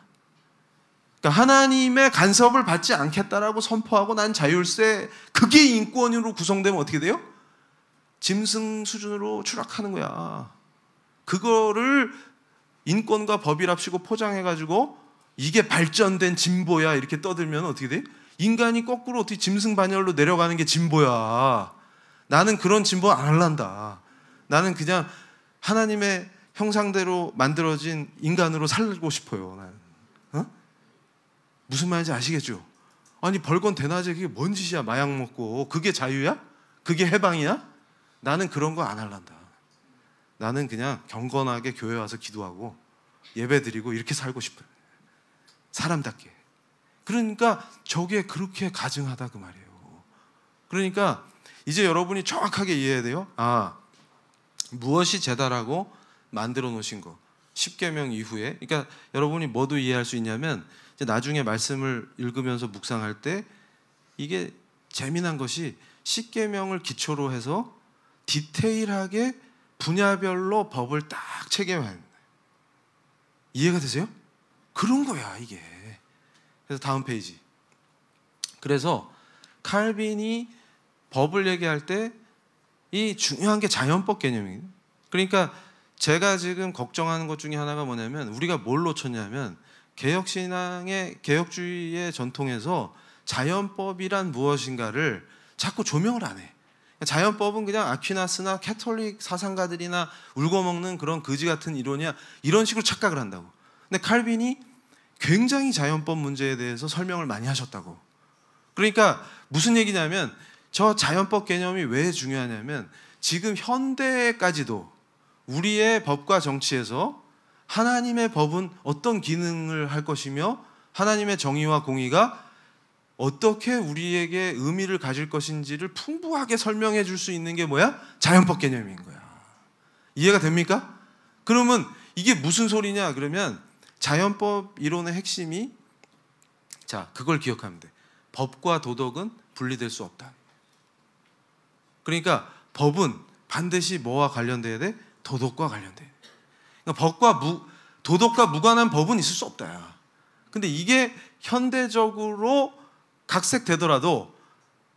그러니까 하나님의 간섭을 받지 않겠다라고 선포하고 난 자율세 그게 인권으로 구성되면 어떻게 돼요? 짐승 수준으로 추락하는 거야. 그거를 인권과 법이랍시고 포장해가지고 이게 발전된 진보야 이렇게 떠들면 어떻게 돼? 인간이 거꾸로 어떻게 짐승 반열로 내려가는 게 진보야. 나는 그런 진보 안 할란다. 나는 그냥 하나님의 형상대로 만들어진 인간으로 살고 싶어요. 어? 무슨 말인지 아시겠죠? 아니 벌건 대낮에 그게 뭔 짓이야 마약 먹고 그게 자유야? 그게 해방이야? 나는 그런 거 안 할란다. 나는 그냥 경건하게 교회 와서 기도하고 예배 드리고 이렇게 살고 싶어요. 사람답게. 그러니까 저게 그렇게 가증하다 그 말이에요. 그러니까 이제 여러분이 정확하게 이해해야 돼요. 아 무엇이 제다라고 만들어 놓으신 거. 10계명 이후에 그러니까 여러분이 뭐도 이해할 수 있냐면 나중에 말씀을 읽으면서 묵상할 때 이게 재미난 것이 10계명을 기초로 해서 디테일하게 분야별로 법을 딱체계화합 이해가 되세요? 그런 거야 이게. 그래서 다음 페이지. 그래서 칼빈이 법을 얘기할 때 이 중요한 게 자연법 개념이에요. 그러니까 제가 지금 걱정하는 것 중에 하나가 뭐냐면 우리가 뭘 놓쳤냐면 개혁신앙의 개혁주의의 전통에서 자연법이란 무엇인가를 자꾸 조명을 안 해. 그러니까 자연법은 그냥 아퀴나스나 캐톨릭 사상가들이나 울고먹는 그런 거지 같은 이론이야 이런 식으로 착각을 한다고. 근데 칼빈이 굉장히 자연법 문제에 대해서 설명을 많이 하셨다고. 그러니까 무슨 얘기냐면 저 자연법 개념이 왜 중요하냐면 지금 현대까지도 우리의 법과 정치에서 하나님의 법은 어떤 기능을 할 것이며 하나님의 정의와 공의가 어떻게 우리에게 의미를 가질 것인지를 풍부하게 설명해 줄 수 있는 게 뭐야? 자연법 개념인 거야. 이해가 됩니까? 그러면 이게 무슨 소리냐? 그러면 자연법 이론의 핵심이 자, 그걸 기억하면 돼. 법과 도덕은 분리될 수 없다. 그러니까 법은 반드시 뭐와 관련돼야 돼? 도덕과 관련된. 그러니까 법과 무, 도덕과 무관한 법은 있을 수 없다. 근데 이게 현대적으로 각색되더라도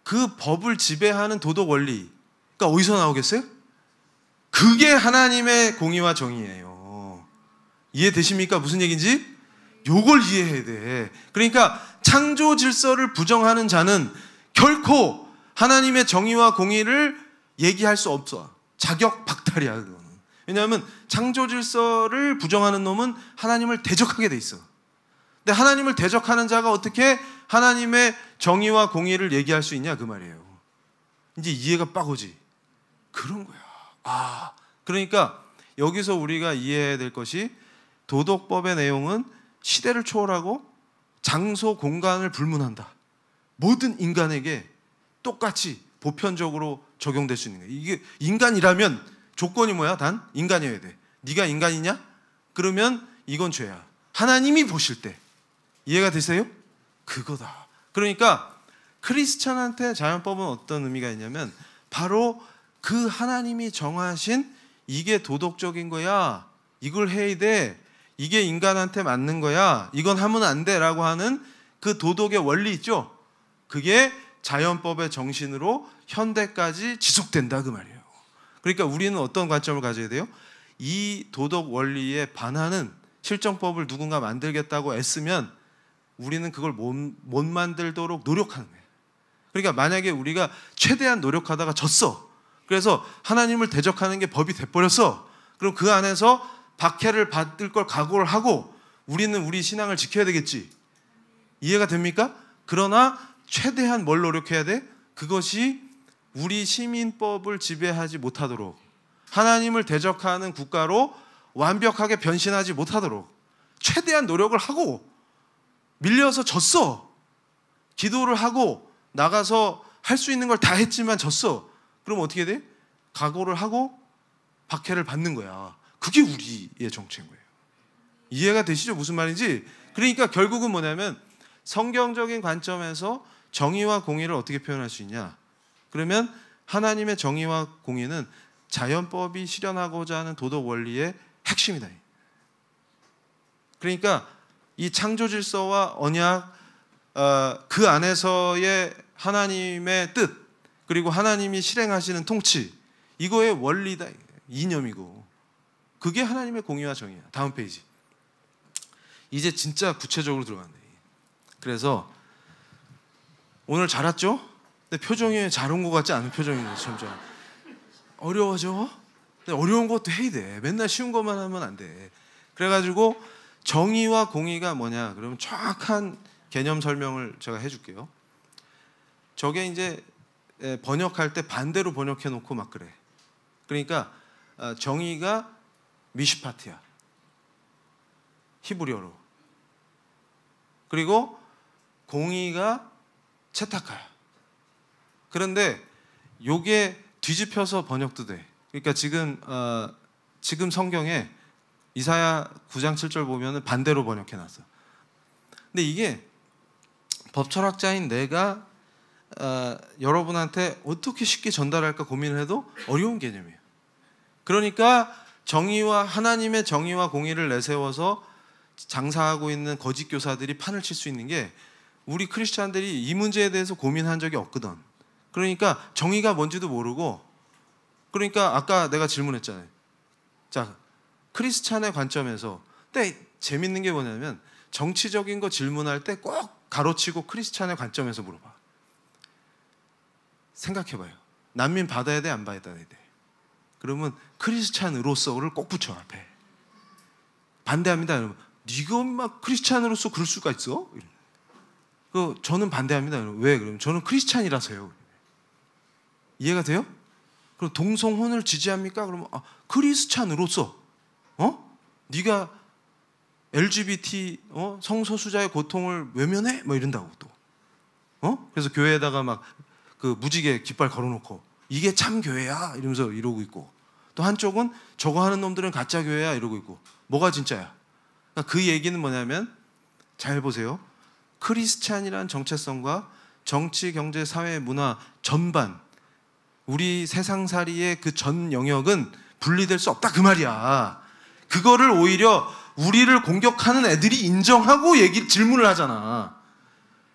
그 법을 지배하는 도덕 원리, 그 어디서 나오겠어요? 그게 하나님의 공의와 정의예요. 이해되십니까? 무슨 얘기인지? 요걸 이해해야 돼. 그러니까 창조 질서를 부정하는 자는 결코 하나님의 정의와 공의를 얘기할 수 없어. 자격 박탈이야. 왜냐하면 창조 질서를 부정하는 놈은 하나님을 대적하게 돼 있어. 근데 하나님을 대적하는 자가 어떻게 하나님의 정의와 공의를 얘기할 수 있냐 그 말이에요. 이제 이해가 빠고지. 그런 거야. 아, 그러니까 여기서 우리가 이해해야 될 것이 도덕법의 내용은 시대를 초월하고 장소 공간을 불문한다. 모든 인간에게 똑같이 보편적으로 적용될 수 있는 거예요. 이게 인간이라면 조건이 뭐야? 단 인간이어야 돼. 네가 인간이냐? 그러면 이건 죄야. 하나님이 보실 때 이해가 되세요? 그거다. 그러니까 크리스천한테 자연법은 어떤 의미가 있냐면 바로 그 하나님이 정하신 이게 도덕적인 거야. 이걸 해야 돼. 이게 인간한테 맞는 거야. 이건 하면 안 돼라고 하는 그 도덕의 원리 있죠. 그게 자연법의 정신으로 현대까지 지속된다 그 말이에요. 그러니까 우리는 어떤 관점을 가져야 돼요? 이 도덕 원리에 반하는 실정법을 누군가 만들겠다고 애쓰면 우리는 그걸 못, 못 만들도록 노력하는 거예요. 그러니까 만약에 우리가 최대한 노력하다가 졌어. 그래서 하나님을 대적하는 게 법이 돼버렸어. 그럼 그 안에서 박해를 받을 걸 각오를 하고 우리는 우리 신앙을 지켜야 되겠지. 이해가 됩니까? 그러나 최대한 뭘 노력해야 돼? 그것이 우리 시민법을 지배하지 못하도록 하나님을 대적하는 국가로 완벽하게 변신하지 못하도록 최대한 노력을 하고 밀려서 졌어. 기도를 하고 나가서 할 수 있는 걸 다 했지만 졌어. 그럼 어떻게 돼? 각오를 하고 박해를 받는 거야. 그게 우리의 정체인 거예요. 이해가 되시죠? 무슨 말인지? 그러니까 결국은 뭐냐면 성경적인 관점에서 정의와 공의를 어떻게 표현할 수 있냐? 그러면 하나님의 정의와 공의는 자연법이 실현하고자 하는 도덕 원리의 핵심이다. 그러니까 이 창조 질서와 언약 어, 그 안에서의 하나님의 뜻 그리고 하나님이 실행하시는 통치 이거의 원리다 이념이고 그게 하나님의 공의와 정의야. 다음 페이지. 이제 진짜 구체적으로 들어갔네. 그래서 오늘 잘 왔죠? 근표정이잘온것 같지 않은 표정이거 점점. 어려워져? 어려운 것도 해야 돼. 맨날 쉬운 것만 하면 안 돼. 그래가지고 정의와 공의가 뭐냐? 그러면 정확한 개념 설명을 제가 해줄게요. 저게 이제 번역할 때 반대로 번역해 놓고 막 그래. 그러니까 아, 정의가 미시파티야. 히브리어로. 그리고 공의가 채타카야. 그런데 요게 뒤집혀서 번역도 돼. 그러니까 지금 어, 지금 성경에 이사야 9장 7절 보면은 반대로 번역해 놨어. 근데 이게 법철학자인 내가 어, 여러분한테 어떻게 쉽게 전달할까 고민을 해도 어려운 개념이에요. 그러니까 정의와 하나님의 정의와 공의를 내세워서 장사하고 있는 거짓 교사들이 판을 칠 수 있는 게 우리 크리스찬들이 이 문제에 대해서 고민한 적이 없거든. 그러니까 정의가 뭔지도 모르고 그러니까 아까 내가 질문했잖아요. 자, 크리스찬의 관점에서 근데 재밌는 게 뭐냐면 정치적인 거 질문할 때 꼭 가로치고 크리스찬의 관점에서 물어봐. 생각해봐요. 난민 받아야 돼, 안 받아야 돼. 그러면 크리스찬으로서를 꼭 붙여 앞에. 반대합니다. 여러분. 네가 막 크리스찬으로서 그럴 수가 있어? 그 저는 반대합니다. 여러분. 왜? 그럼 저는 크리스찬이라서요. 이해가 돼요? 그럼 동성혼을 지지합니까? 그러면 아, 크리스찬으로서 어? 네가 LGBT 어? 성소수자의 고통을 외면해? 뭐 이런다고 또 어? 그래서 교회에다가 막 그 무지개 깃발 걸어놓고 이게 참 교회야 이러면서 이러고 있고 또 한쪽은 저거 하는 놈들은 가짜 교회야 이러고 있고 뭐가 진짜야? 그러니까 그 얘기는 뭐냐면 잘 보세요. 크리스찬이란 정체성과 정치, 경제, 사회, 문화 전반 우리 세상살이의 그 전 영역은 분리될 수 없다 그 말이야. 그거를 오히려 우리를 공격하는 애들이 인정하고 얘기 질문을 하잖아.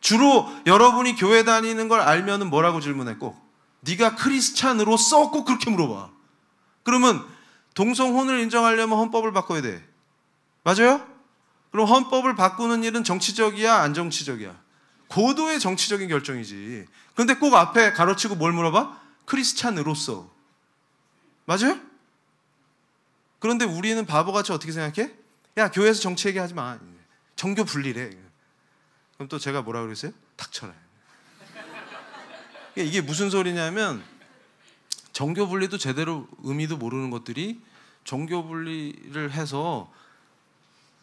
주로 여러분이 교회 다니는 걸 알면은 뭐라고 질문했고 네가 크리스찬으로 썩고 그렇게 물어봐. 그러면 동성혼을 인정하려면 헌법을 바꿔야 돼. 맞아요? 그럼 헌법을 바꾸는 일은 정치적이야, 안 정치적이야? 고도의 정치적인 결정이지. 근데 꼭 앞에 가로치고 뭘 물어봐? 크리스찬으로서. 맞아요? 그런데 우리는 바보같이 어떻게 생각해? 야, 교회에서 정치 얘기하지 마. 정교 분리래. 그럼 또 제가 뭐라 그랬어요? 닥쳐라. 이게 무슨 소리냐면 정교 분리도 제대로 의미도 모르는 것들이 정교 분리를 해서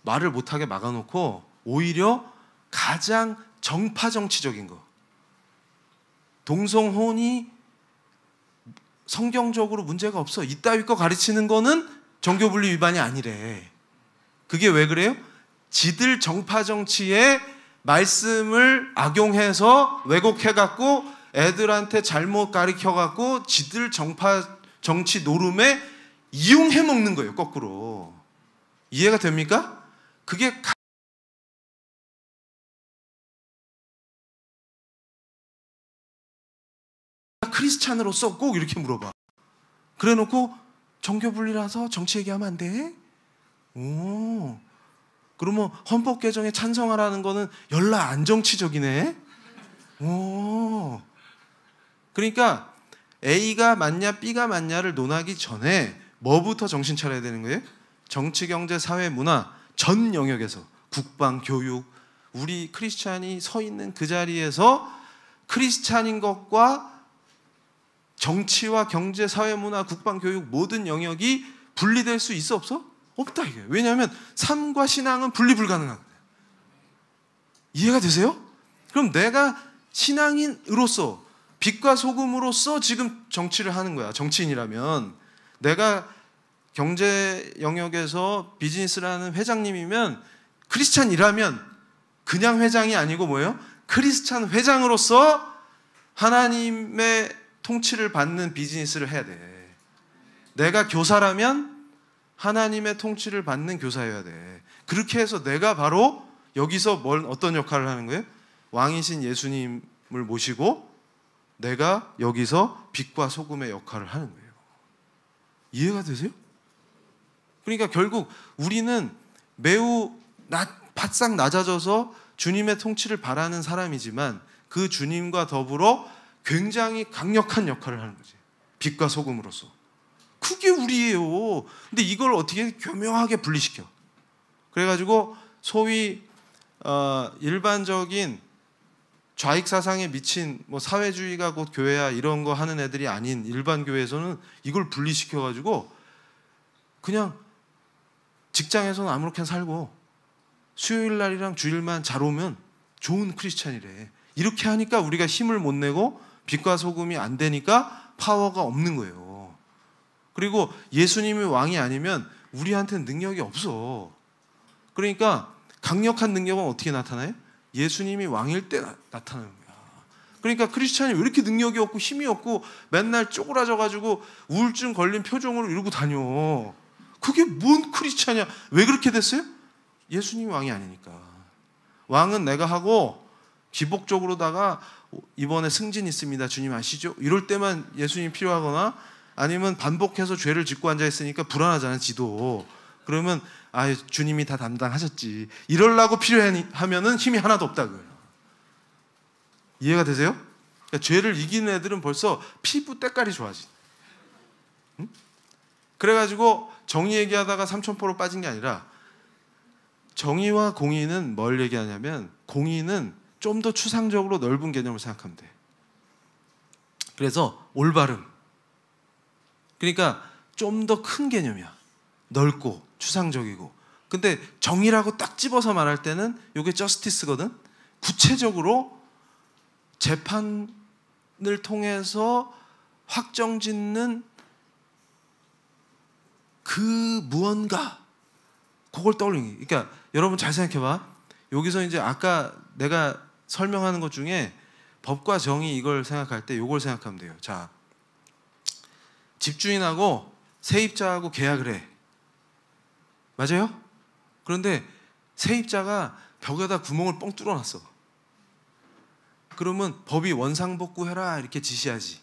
말을 못하게 막아놓고 오히려 가장 정파 정치적인 거 동성혼이 성경적으로 문제가 없어. 이따위 거 가르치는 거는 종교 분리 위반이 아니래. 그게 왜 그래요? 지들 정파 정치에 말씀을 악용해서 왜곡해 갖고 애들한테 잘못 가르쳐 갖고 지들 정파 정치 노름에 이용해 먹는 거예요, 거꾸로. 이해가 됩니까? 그게 크리스찬으로서 꼭 이렇게 물어봐. 그래 놓고 정교 분리라서 정치 얘기하면 안 돼? 오. 그러면 헌법 개정에 찬성하라는 거는 열라 안정치적이네. 오. 그러니까 A가 맞냐 B가 맞냐를 논하기 전에 뭐부터 정신 차려야 되는 거예요? 정치, 경제, 사회, 문화 전 영역에서 국방, 교육 우리 크리스찬이 서 있는 그 자리에서 크리스찬인 것과 정치와 경제, 사회, 문화, 국방, 교육 모든 영역이 분리될 수 있어 없어? 없다 이게. 왜냐하면 삶과 신앙은 분리 불가능한 거예요. 이해가 되세요? 그럼 내가 신앙인으로서 빛과 소금으로서 지금 정치를 하는 거야. 정치인이라면 내가 경제 영역에서 비즈니스라는 회장님이면 크리스찬이라면 그냥 회장이 아니고 뭐예요? 크리스찬 회장으로서 하나님의 통치를 받는 비즈니스를 해야 돼. 내가 교사라면 하나님의 통치를 받는 교사여야 돼. 그렇게 해서 내가 바로 여기서 뭘 어떤 역할을 하는 거예요? 왕이신 예수님을 모시고 내가 여기서 빛과 소금의 역할을 하는 거예요. 이해가 되세요? 그러니까 결국 우리는 매우 낮, 바싹 낮아져서 주님의 통치를 바라는 사람이지만 그 주님과 더불어 굉장히 강력한 역할을 하는 거지. 빛과 소금으로서. 그게 우리예요. 근데 이걸 어떻게 교묘하게 분리시켜. 그래가지고 소위 어, 일반적인 좌익 사상에 미친 뭐 사회주의가 곧 교회야 이런 거 하는 애들이 아닌 일반 교회에서는 이걸 분리시켜 가지고 그냥 직장에서는 아무렇게나 살고 수요일 날이랑 주일만 잘 오면 좋은 크리스찬이래. 이렇게 하니까 우리가 힘을 못 내고 빛과 소금이 안 되니까 파워가 없는 거예요. 그리고 예수님이 왕이 아니면 우리한테는 능력이 없어. 그러니까 강력한 능력은 어떻게 나타나요? 예수님이 왕일 때 나, 타나는 거야. 그러니까 크리스찬이 왜 이렇게 능력이 없고 힘이 없고 맨날 쪼그라져 가지고 우울증 걸린 표정으로 이러고 다녀. 그게 뭔 크리스찬이야? 왜 그렇게 됐어요? 예수님이 왕이 아니니까. 왕은 내가 하고 기복적으로다가 이번에 승진 있습니다. 주님 아시죠? 이럴 때만 예수님 필요하거나 아니면 반복해서 죄를 짓고 앉아 있으니까 불안하잖아요. 지도. 그러면 아 주님이 다 담당하셨지. 이럴라고 필요하면은 힘이 하나도 없다 그요 이해가 되세요? 그러니까 죄를 이기는 애들은 벌써 피부 때깔이 좋아지. 그래가지고 정의 얘기하다가 삼천포로 빠진 게 아니라 정의와 공의는 뭘 얘기하냐면 공의는 좀더 추상적으로 넓은 개념을 생각하면 돼. 그래서 올바름. 그러니까 좀 더 큰 개념이야. 넓고 추상적이고. 근데 정의라고 딱 집어서 말할 때는 이게 저스티스거든. 구체적으로 재판을 통해서 확정 짓는 그 무언가 그걸 떠올리는 게. 그러니까 여러분 잘 생각해 봐. 여기서 이제 아까 내가 설명하는 것 중에 법과 정의 이걸 생각할 때 이걸 생각하면 돼요. 자, 집주인하고 세입자하고 계약을 해. 맞아요? 그런데 세입자가 벽에다 구멍을 뻥 뚫어놨어. 그러면 법이 원상복구해라 이렇게 지시하지.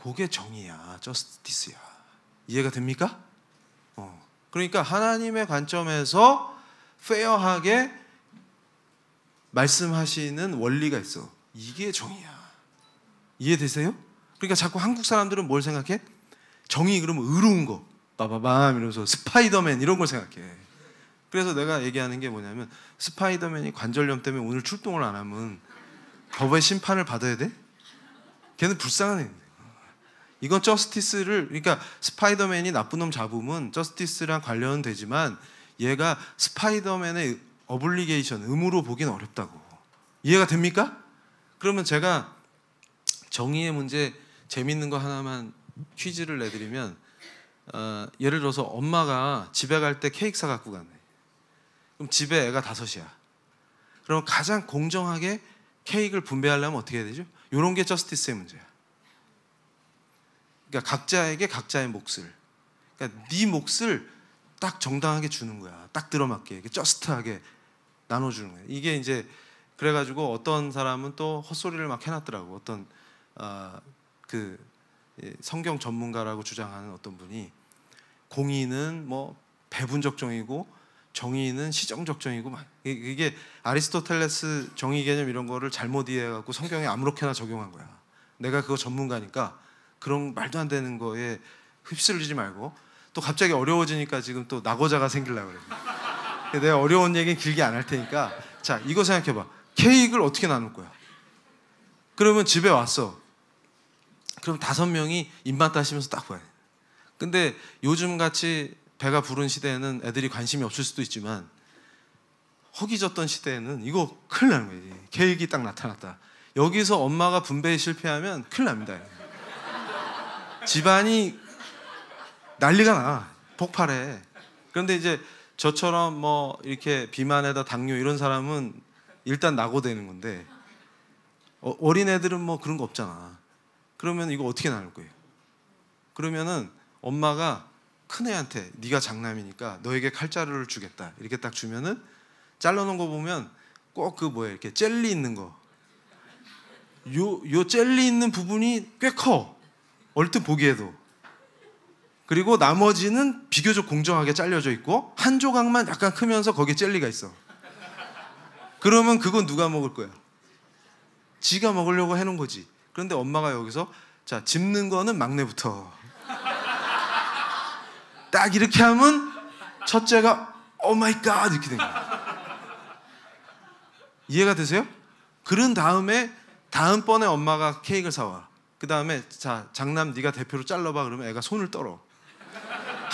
그게 정의야, 저스티스야. 이해가 됩니까? 어. 그러니까 하나님의 관점에서 페어하게 말씀하시는 원리가 있어. 이게 정의야. 이해되세요? 그러니까 자꾸 한국 사람들은 뭘 생각해? 정의 그러면 의로운 거. 빠바밤 이러면서 스파이더맨 이런 걸 생각해. 그래서 내가 얘기하는 게 뭐냐면 스파이더맨이 관절염 때문에 오늘 출동을 안 하면 법의 심판을 받아야 돼? 걔는 불쌍한 애인데. 이건 저스티스를 그러니까 스파이더맨이 나쁜 놈 잡으면 저스티스랑 관련되지만 얘가 스파이더맨의 어블리게이션, 의무로 보기는 어렵다고. 이해가 됩니까? 그러면 제가 정의의 문제 재밌는 거 하나만 퀴즈를 내드리면 어, 예를 들어서 엄마가 집에 갈 때 케이크 사 갖고 가네. 그럼 집에 애가 다섯이야. 그럼 가장 공정하게 케이크를 분배하려면 어떻게 해야 되죠? 이런 게 저스티스의 문제야. 그러니까 각자에게 각자의 몫을. 그러니까 네 몫을 딱 정당하게 주는 거야. 딱 들어맞게, 저스트하게 나눠주는 거예요. 이게 이제 그래가지고 어떤 사람은 또 헛소리를 막 해놨더라고. 어떤 어, 그 예, 성경 전문가라고 주장하는 어떤 분이 공의는 뭐 배분적정이고 정의는 시정적정이고 이게 아리스토텔레스 정의 개념 이런 거를 잘못 이해해갖고 성경에 아무렇게나 적용한 거야. 내가 그거 전문가니까 그런 말도 안 되는 거에 휩쓸리지 말고 또 갑자기 어려워지니까 지금 또 낙오자가 생길라 그래. 예, 내가 어려운 얘기 는 길게 안 할 테니까 자 이거 생각해봐. 케이크를 어떻게 나눌 거야? 그러면 집에 왔어. 그럼 다섯 명이 입맛 따시면서 딱 봐야 돼. 근데 요즘 같이 배가 부른 시대에는 애들이 관심이 없을 수도 있지만 허기졌던 시대에는 이거 큰일 나는 거지. 이크이딱 나타났다. 여기서 엄마가 분배에 실패하면 큰일 납니다. 집안이 난리가 나. 폭발해. 그런데 이제 저처럼 뭐 이렇게 비만에다 당뇨 이런 사람은 일단 낙오되는 건데 어, 어린 애들은 뭐 그런 거 없잖아. 그러면 이거 어떻게 나눌 거예요? 그러면은 엄마가 큰 애한테 네가 장남이니까 너에게 칼자루를 주겠다 이렇게 딱 주면은 잘라놓은 거 보면 꼭 그 뭐야 이렇게 젤리 있는 거. 요 요 젤리 있는 부분이 꽤 커. 얼뜻 보기에도 그리고 나머지는 비교적 공정하게 잘려져 있고 한 조각만 약간 크면서 거기에 젤리가 있어. 그러면 그건 누가 먹을 거야? 지가 먹으려고 해놓은 거지. 그런데 엄마가 여기서 자 집는 거는 막내부터. 딱 이렇게 하면 첫째가 오 마이 갓 이렇게 된 거야. 이해가 되세요? 그런 다음에 다음번에 엄마가 케이크를 사와. 그 다음에 자 장남 네가 대표로 잘라봐 그러면 애가 손을 떨어.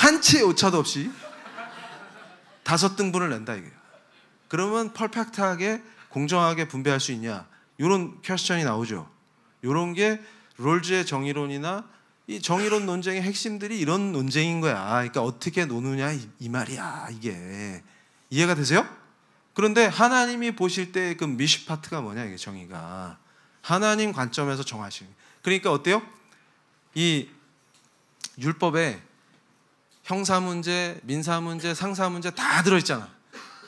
한치의 오차도 없이 다섯 등분을 낸다 이게. 그러면 퍼펙트하게 공정하게 분배할 수 있냐? 이런 퀘스천이 나오죠. 이런 게 롤즈의 정의론이나 이 정의론 논쟁의 핵심들이 이런 논쟁인 거야. 그러니까 어떻게 노느냐 이, 이 말이야 이게 이해가 되세요? 그런데 하나님이 보실 때 그 미시 파트가 뭐냐 이게 정의가 하나님 관점에서 정하시는. 그러니까 어때요? 이 율법에 형사 문제, 민사 문제, 상사 문제 다 들어있잖아.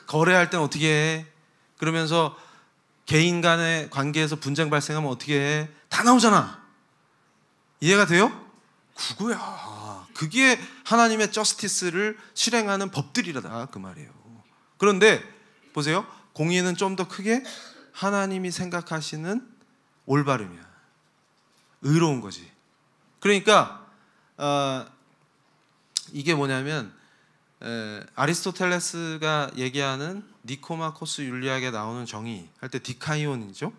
거래할 땐 어떻게 해? 그러면서 개인 간의 관계에서 분쟁 발생하면 어떻게 해? 다 나오잖아. 이해가 돼요? 그거야. 그게 하나님의 저스티스를 실행하는 법들이라다. 그 말이에요. 그런데 보세요. 공의는 좀 더 크게 하나님이 생각하시는 올바름이야. 의로운 거지. 그러니까 어, 이게 뭐냐면 에, 아리스토텔레스가 얘기하는 니코마코스 윤리학에 나오는 정의 할 때 디카이온이죠.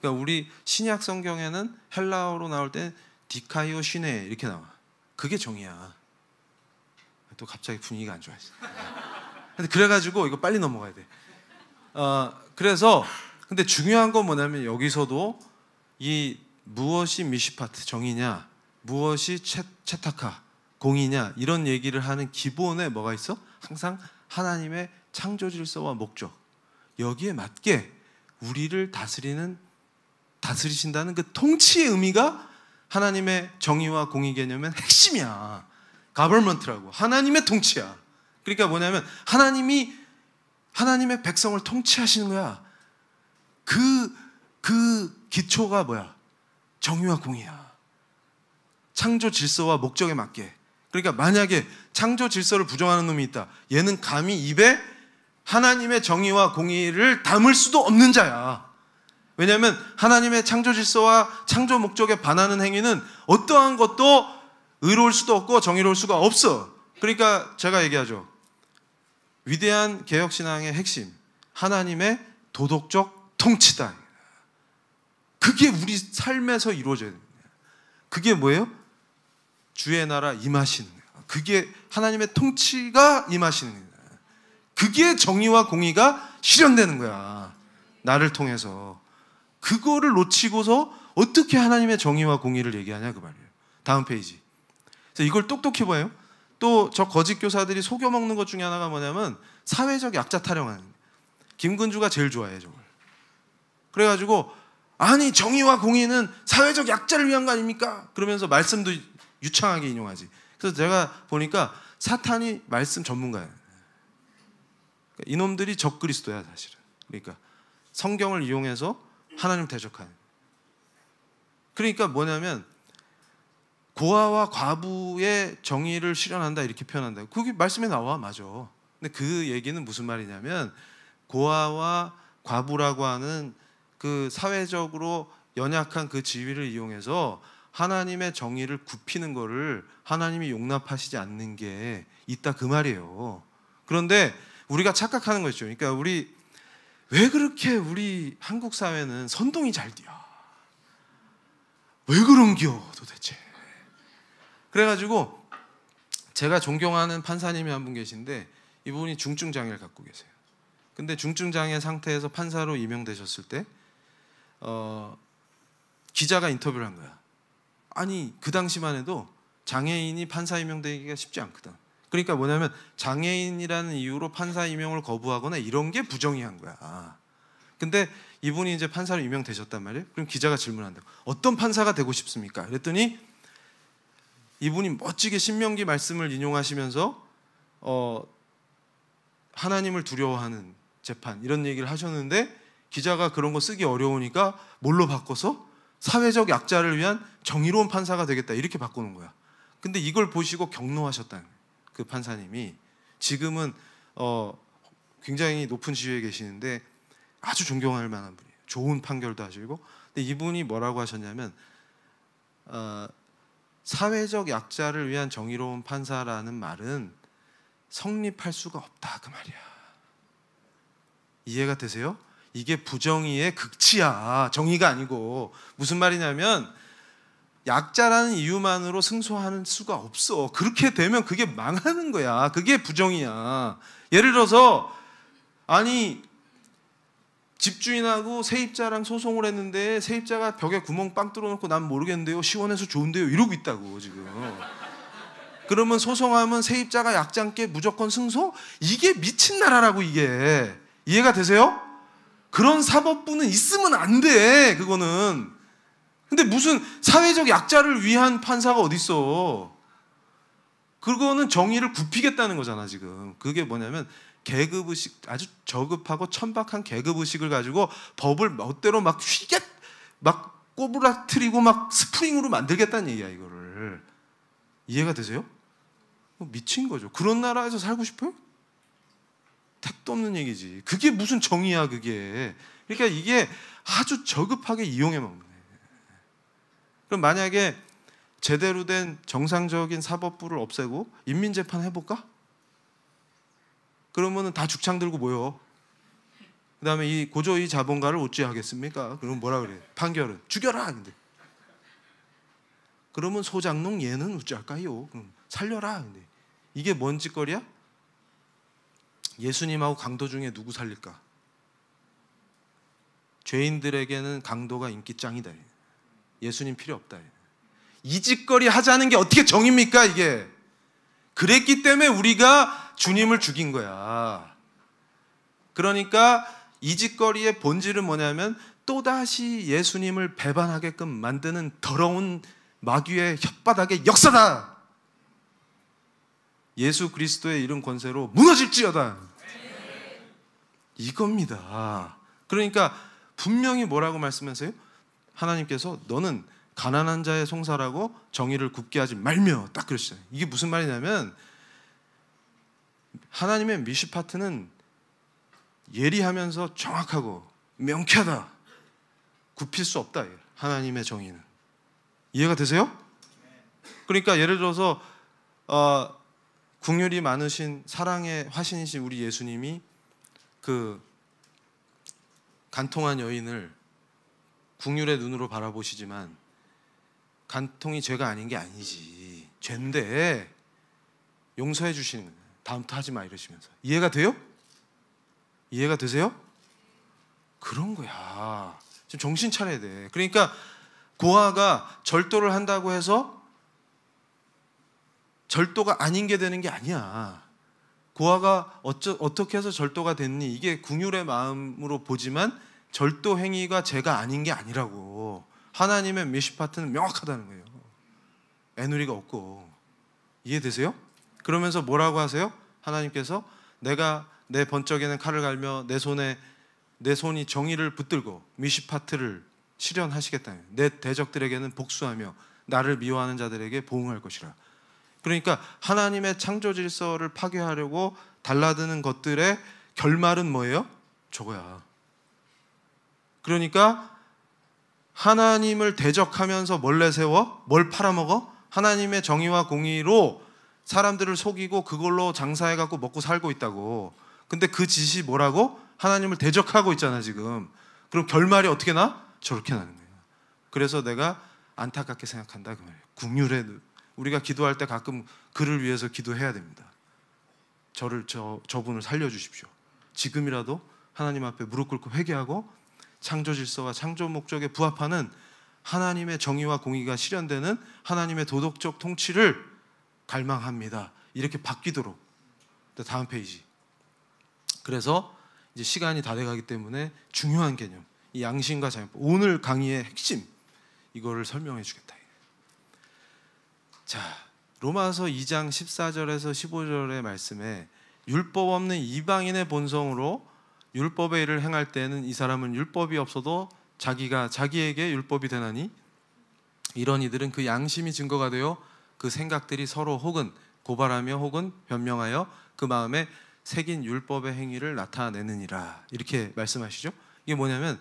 그러니까 우리 신약 성경에는 헬라어로 나올 때 디카이오 시네 이렇게 나와. 그게 정의야. 또 갑자기 분위기가 안 좋아졌어. 근데 그래가지고 이거 빨리 넘어가야 돼. 어, 그래서 근데 중요한 건 뭐냐면 여기서도 이 무엇이 미시파트 정의냐, 무엇이 채, 체타카 공이냐 이런 얘기를 하는 기본에 뭐가 있어? 항상 하나님의 창조 질서와 목적 여기에 맞게 우리를 다스리는 다스리신다는 그 통치의 의미가 하나님의 정의와 공의 개념의 핵심이야. 가버먼트라고 하나님의 통치야. 그러니까 뭐냐면 하나님이 하나님의 백성을 통치하시는 거야. 그그 그 기초가 뭐야? 정의와 공의야. 창조 질서와 목적에 맞게 그러니까 만약에 창조 질서를 부정하는 놈이 있다. 얘는 감히 입에 하나님의 정의와 공의를 담을 수도 없는 자야. 왜냐하면 하나님의 창조 질서와 창조 목적에 반하는 행위는 어떠한 것도 의로울 수도 없고 정의로울 수가 없어. 그러니까 제가 얘기하죠. 위대한 개혁신앙의 핵심, 하나님의 도덕적 통치다. 그게 우리 삶에서 이루어져야 됩니다. 그게 뭐예요? 주의 나라 임하시는 거예요. 그게 하나님의 통치가 임하시는 거예요. 그게 정의와 공의가 실현되는 거야. 나를 통해서. 그거를 놓치고서 어떻게 하나님의 정의와 공의를 얘기하냐 그 말이에요. 다음 페이지. 그래서 이걸 똑똑히 봐요. 또 저 거짓 교사들이 속여 먹는 것 중에 하나가 뭐냐면 사회적 약자 타령하는 김근주가 제일 좋아해 저걸. 그래가지고 아니 정의와 공의는 사회적 약자를 위한 거 아닙니까? 그러면서 말씀도 유창하게 인용하지. 그래서 제가 보니까 사탄이 말씀 전문가야. 그러니까 이놈들이 적그리스도야 사실은. 그러니까 성경을 이용해서 하나님 대적하는. 그러니까 뭐냐면 고아와 과부의 정의를 실현한다 이렇게 표현한다. 그게 말씀에 나와 맞아. 근데 그 얘기는 무슨 말이냐면 고아와 과부라고 하는 그 사회적으로 연약한 그 지위를 이용해서 하나님의 정의를 굽히는 거를 하나님이 용납하시지 않는 게 있다 그 말이에요. 그런데 우리가 착각하는 거죠. 그러니까 우리 왜 그렇게 우리 한국 사회는 선동이 잘 돼요? 왜 그런겨 도대체? 그래가지고 제가 존경하는 판사님이 한 분 계신데 이분이 중증 장애를 갖고 계세요. 근데 중증 장애 상태에서 판사로 임명되셨을 때 어, 기자가 인터뷰를 한 거야. 아니 그 당시만 해도 장애인이 판사 임명되기가 쉽지 않거든. 그러니까 뭐냐면 장애인이라는 이유로 판사 임명을 거부하거나 이런 게 부정이한 거야. 근데 이분이 이제 판사로 임명되셨단 말이에요. 그럼 기자가 질문한다. 어떤 판사가 되고 싶습니까? 그랬더니 이분이 멋지게 신명기 말씀을 인용하시면서 어 하나님을 두려워하는 재판 이런 얘기를 하셨는데 기자가 그런 거 쓰기 어려우니까 뭘로 바꿔서 사회적 약자를 위한 정의로운 판사가 되겠다 이렇게 바꾸는 거야. 근데 이걸 보시고 경로하셨다는 거예요. 그 판사님이 지금은 어 굉장히 높은 지위에 계시는데 아주 존경할 만한 분이에요. 좋은 판결도 하시고 근데 이분이 뭐라고 하셨냐면 어, 사회적 약자를 위한 정의로운 판사라는 말은 성립할 수가 없다 그 말이야. 이해가 되세요? 이게 부정의의 극치야. 정의가 아니고 무슨 말이냐면 약자라는 이유만으로 승소하는 수가 없어. 그렇게 되면 그게 망하는 거야. 그게 부정이야. 예를 들어서 아니 집주인하고 세입자랑 소송을 했는데 세입자가 벽에 구멍 빵 뚫어놓고 난 모르겠는데요. 시원해서 좋은데요. 이러고 있다고 지금. 그러면 소송하면 세입자가 약장께 무조건 승소? 이게 미친 나라라고 이게. 이해가 되세요? 그런 사법부는 있으면 안 돼. 그거는. 근데 무슨 사회적 약자를 위한 판사가 어디 있어? 그거는 정의를 굽히겠다는 거잖아 지금. 그게 뭐냐면 계급 의식 아주 저급하고 천박한 계급 의식을 가지고 법을 멋대로 막 휘게 막 꼬부라트리고 막 스프링으로 만들겠다는 얘기야 이거를. 이해가 되세요? 뭐 미친 거죠. 그런 나라에서 살고 싶어요? 택도 없는 얘기지. 그게 무슨 정의야 그게. 그러니까 이게 아주 저급하게 이용해 먹네 그럼 만약에 제대로 된 정상적인 사법부를 없애고 인민재판 해볼까? 그러면은 다 죽창 들고 모여. 그다음에 이 고조의 자본가를 어찌하겠습니까? 그러면 뭐라 그래? 판결은 죽여라. 근데 그러면 소장농 얘는 어찌할까요? 살려라. 근데 이게 뭔 짓거리야? 예수님하고 강도 중에 누구 살릴까? 죄인들에게는 강도가 인기짱이다. 예수님 필요 없다. 이 짓거리 하자는 게 어떻게 정입니까, 이게? 그랬기 때문에 우리가 주님을 죽인 거야. 그러니까 이 짓거리의 본질은 뭐냐면 또다시 예수님을 배반하게끔 만드는 더러운 마귀의 혓바닥의 역사다. 예수 그리스도의 이름 권세로 무너질지어다. 이겁니다. 그러니까 분명히 뭐라고 말씀하세요? 하나님께서 너는 가난한 자의 송사라고 정의를 굳게 하지 말며 딱그러시잖 이게 무슨 말이냐면 하나님의 미시파트는 예리하면서 정확하고 명쾌하다. 굽힐 수 없다. 하나님의 정의는. 이해가 되세요? 그러니까 예를 들어서 어, 국률이 많으신 사랑의 화신이신 우리 예수님이 그 간통한 여인을 국률의 눈으로 바라보시지만 간통이 죄가 아닌 게 아니지 죄인데 용서해 주시는 다음부터 하지 마 이러시면서 이해가 돼요? 이해가 되세요? 그런 거야 지금 정신 차려야 돼 그러니까 고아가 절도를 한다고 해서 절도가 아닌 게 되는 게 아니야. 고아가 어쩌, 어떻게 해서 절도가 됐니? 이게 궁율의 마음으로 보지만 절도 행위가 죄가 아닌 게 아니라고. 하나님의 메시파트는 명확하다는 거예요. 애누리가 없고. 이해되세요? 그러면서 뭐라고 하세요? 하나님께서 내가 내 번쩍에는 칼을 갈며 내 손에 내 손이 정의를 붙들고 미시파트를 실현하시겠다내 대적들에게는 복수하며 나를 미워하는 자들에게 보응할 것이라. 그러니까 하나님의 창조 질서를 파괴하려고 달라드는 것들의 결말은 뭐예요? 저거야. 그러니까 하나님을 대적하면서 몰래 세워? 뭘 팔아먹어? 하나님의 정의와 공의로 사람들을 속이고 그걸로 장사해갖고 먹고 살고 있다고. 근데 그 짓이 뭐라고? 하나님을 대적하고 있잖아, 지금. 그럼 결말이 어떻게 나? 저렇게 나는 거예 그래서 내가 안타깝게 생각한다. 그 말이에요. 국률에 우리가 기도할 때 가끔 그를 위해서 기도해야 됩니다. 저를 저 저분을 살려 주십시오. 지금이라도 하나님 앞에 무릎 꿇고 회개하고 창조 질서와 창조 목적에 부합하는 하나님의 정의와 공의가 실현되는 하나님의 도덕적 통치를 갈망합니다. 이렇게 바뀌도록. 다음 페이지. 그래서 이제 시간이 다 돼가기 때문에 중요한 개념, 이 양심과 자연, 오늘 강의의 핵심 이거를 설명해 주겠다. 자, 로마서 2장 14절에서 15절의 말씀에 율법 없는 이방인의 본성으로 율법의 일을 행할 때는 에이 사람은 율법이 없어도 자기가 자기에게 율법이 되나니 이런 이들은 그 양심이 증거가 되어 그 생각들이 서로 혹은 고발하며 혹은 변명하여 그 마음에 새긴 율법의 행위를 나타내느니라 이렇게 말씀하시죠. 이게 뭐냐면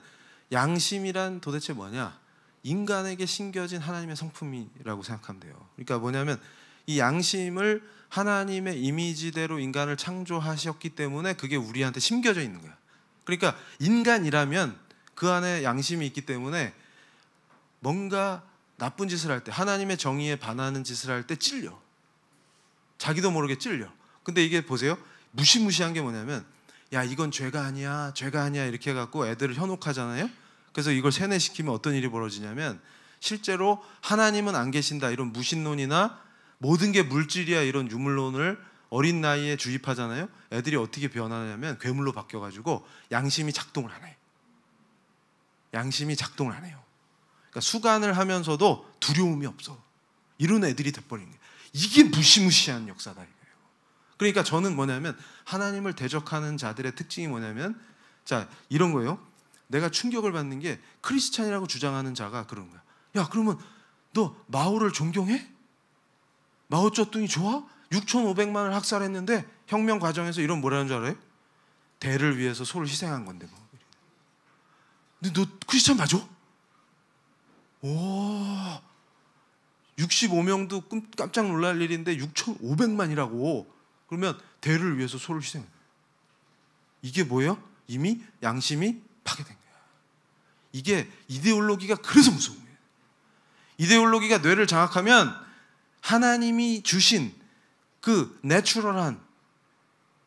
양심이란 도대체 뭐냐? 인간에게 심겨진 하나님의 성품이라고 생각하면 돼요. 그러니까 뭐냐면 이 양심을 하나님의 이미지대로 인간을 창조하셨기 때문에 그게 우리한테 심겨져 있는 거야. 그러니까 인간이라면 그 안에 양심이 있기 때문에 뭔가 나쁜 짓을 할 때 하나님의 정의에 반하는 짓을 할 때 찔려. 자기도 모르게 찔려. 근데 이게 보세요. 무시무시한 게 뭐냐면 야 이건 죄가 아니야 죄가 아니야 이렇게 해갖고 애들을 현혹하잖아요 그래서 이걸 세뇌시키면 어떤 일이 벌어지냐면 실제로 하나님은 안 계신다 이런 무신론이나 모든 게 물질이야 이런 유물론을 어린 나이에 주입하잖아요. 애들이 어떻게 변하냐면 괴물로 바뀌어가지고 양심이 작동을 안 해요. 양심이 작동을 안 해요. 그러니까 수간을 하면서도 두려움이 없어. 이런 애들이 돼버린 거예요. 이게 무시무시한 역사다 이거예요. 그러니까 저는 뭐냐면 하나님을 대적하는 자들의 특징이 뭐냐면 자 이런 거예요. 내가 충격을 받는 게 크리스찬이라고 주장하는 자가 그런 거야. 야, 그러면 너 마오를 존경해? 마오 쩌뚱이 좋아? 6,500만을 학살했는데 혁명 과정에서 이런 뭐라는 줄 알아요? 대를 위해서 소를 희생한 건데 뭐. 근데 너 크리스찬 맞아? 오, 65명도 깜짝 놀랄 일인데 6,500만이라고. 그러면 대를 위해서 소를 희생해. 이게 뭐예요? 이미 양심이 파괴된 거예요. 이게 이데올로기가 그래서 무서운 거예요. 이데올로기가 뇌를 장악하면 하나님이 주신 그 내추럴한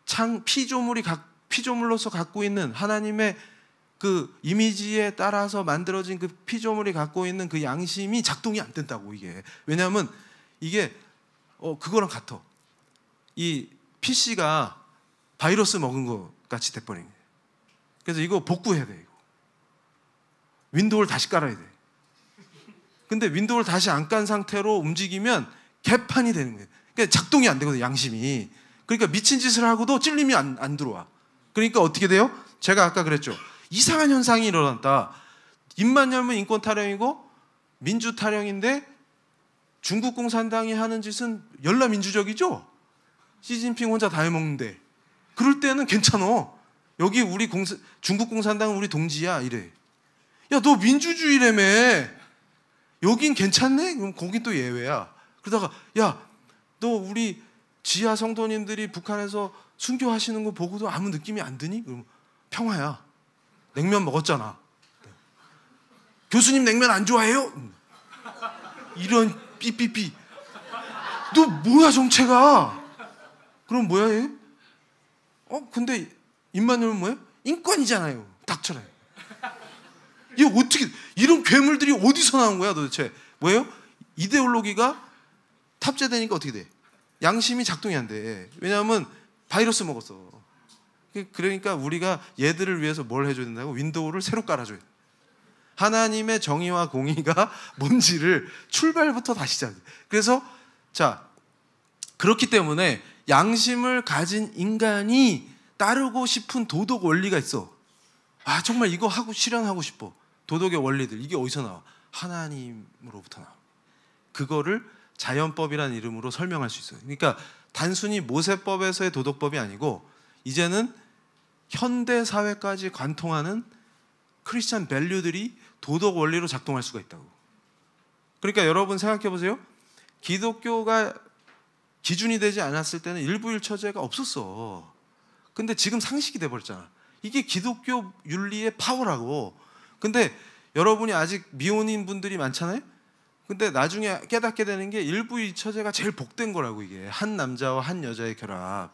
창 피조물이 각 피조물로서 갖고 있는 하나님의 그 이미지에 따라서 만들어진 그 피조물이 갖고 있는 그 양심이 작동이 안 된다고 이게 왜냐하면 이게 어 그거랑 같아 이 PC가 바이러스 먹은 것 같이 돼버린 거예요. 그래서 이거 복구해야 돼이 윈도우를 다시 깔아야 돼. 근데 윈도우를 다시 안 깐 상태로 움직이면 개판이 되는 거예요. 그러니까 작동이 안 되거든, 양심이. 그러니까 미친 짓을 하고도 찔림이 안, 안 들어와. 그러니까 어떻게 돼요? 제가 아까 그랬죠. 이상한 현상이 일어났다. 입만 열면 인권 타령이고 민주 타령인데 중국 공산당이 하는 짓은 열라 민주적이죠? 시진핑 혼자 다 해먹는데. 그럴 때는 괜찮어. 여기 우리 공사, 중국 공산당은 우리 동지야. 이래. 야, 너 민주주의라며. 여긴 괜찮네? 그럼 거긴 또 예외야. 그러다가, 야, 너 우리 지하 성도님들이 북한에서 순교하시는 거 보고도 아무 느낌이 안 드니? 그럼 평화야. 냉면 먹었잖아. 교수님 냉면 안 좋아해요? 이런 삐삐삐. 너 뭐야 정체가? 그럼 뭐야 얘? 어 근데 입만 열면 뭐예요? 인권이잖아요. 닥쳐라. 이 어떻게 이런 괴물들이 어디서 나온 거야 도대체? 뭐예요? 이데올로기가 탑재되니까 어떻게 돼? 양심이 작동이 안 돼. 왜냐하면 바이러스 먹었어. 그, 그러니까 우리가 얘들을 위해서 뭘 해줘야 된다고 윈도우를 새로 깔아줘야 돼. 하나님의 정의와 공의가 뭔지를 출발부터 다시 잡. 그래서 자 그렇기 때문에 양심을 가진 인간이 따르고 싶은 도덕 원리가 있어. 아 정말 이거 하고 실현하고 싶어. 도덕의 원리들 이게 어디서 나와? 하나님으로부터 나와. 그거를 자연법이라는 이름으로 설명할 수 있어요. 그러니까 단순히 모세법에서의 도덕법이 아니고 이제는 현대 사회까지 관통하는 크리스천 밸류들이 도덕 원리로 작동할 수가 있다고. 그러니까 여러분 생각해 보세요. 기독교가 기준이 되지 않았을 때는 일부일처제가 없었어. 근데 지금 상식이 돼 버렸잖아. 이게 기독교 윤리의 파워라고. 근데 여러분이 아직 미혼인 분들이 많잖아요. 근데 나중에 깨닫게 되는 게 일부 일처제가 제일 복된 거라고 이게 한 남자와 한 여자의 결합.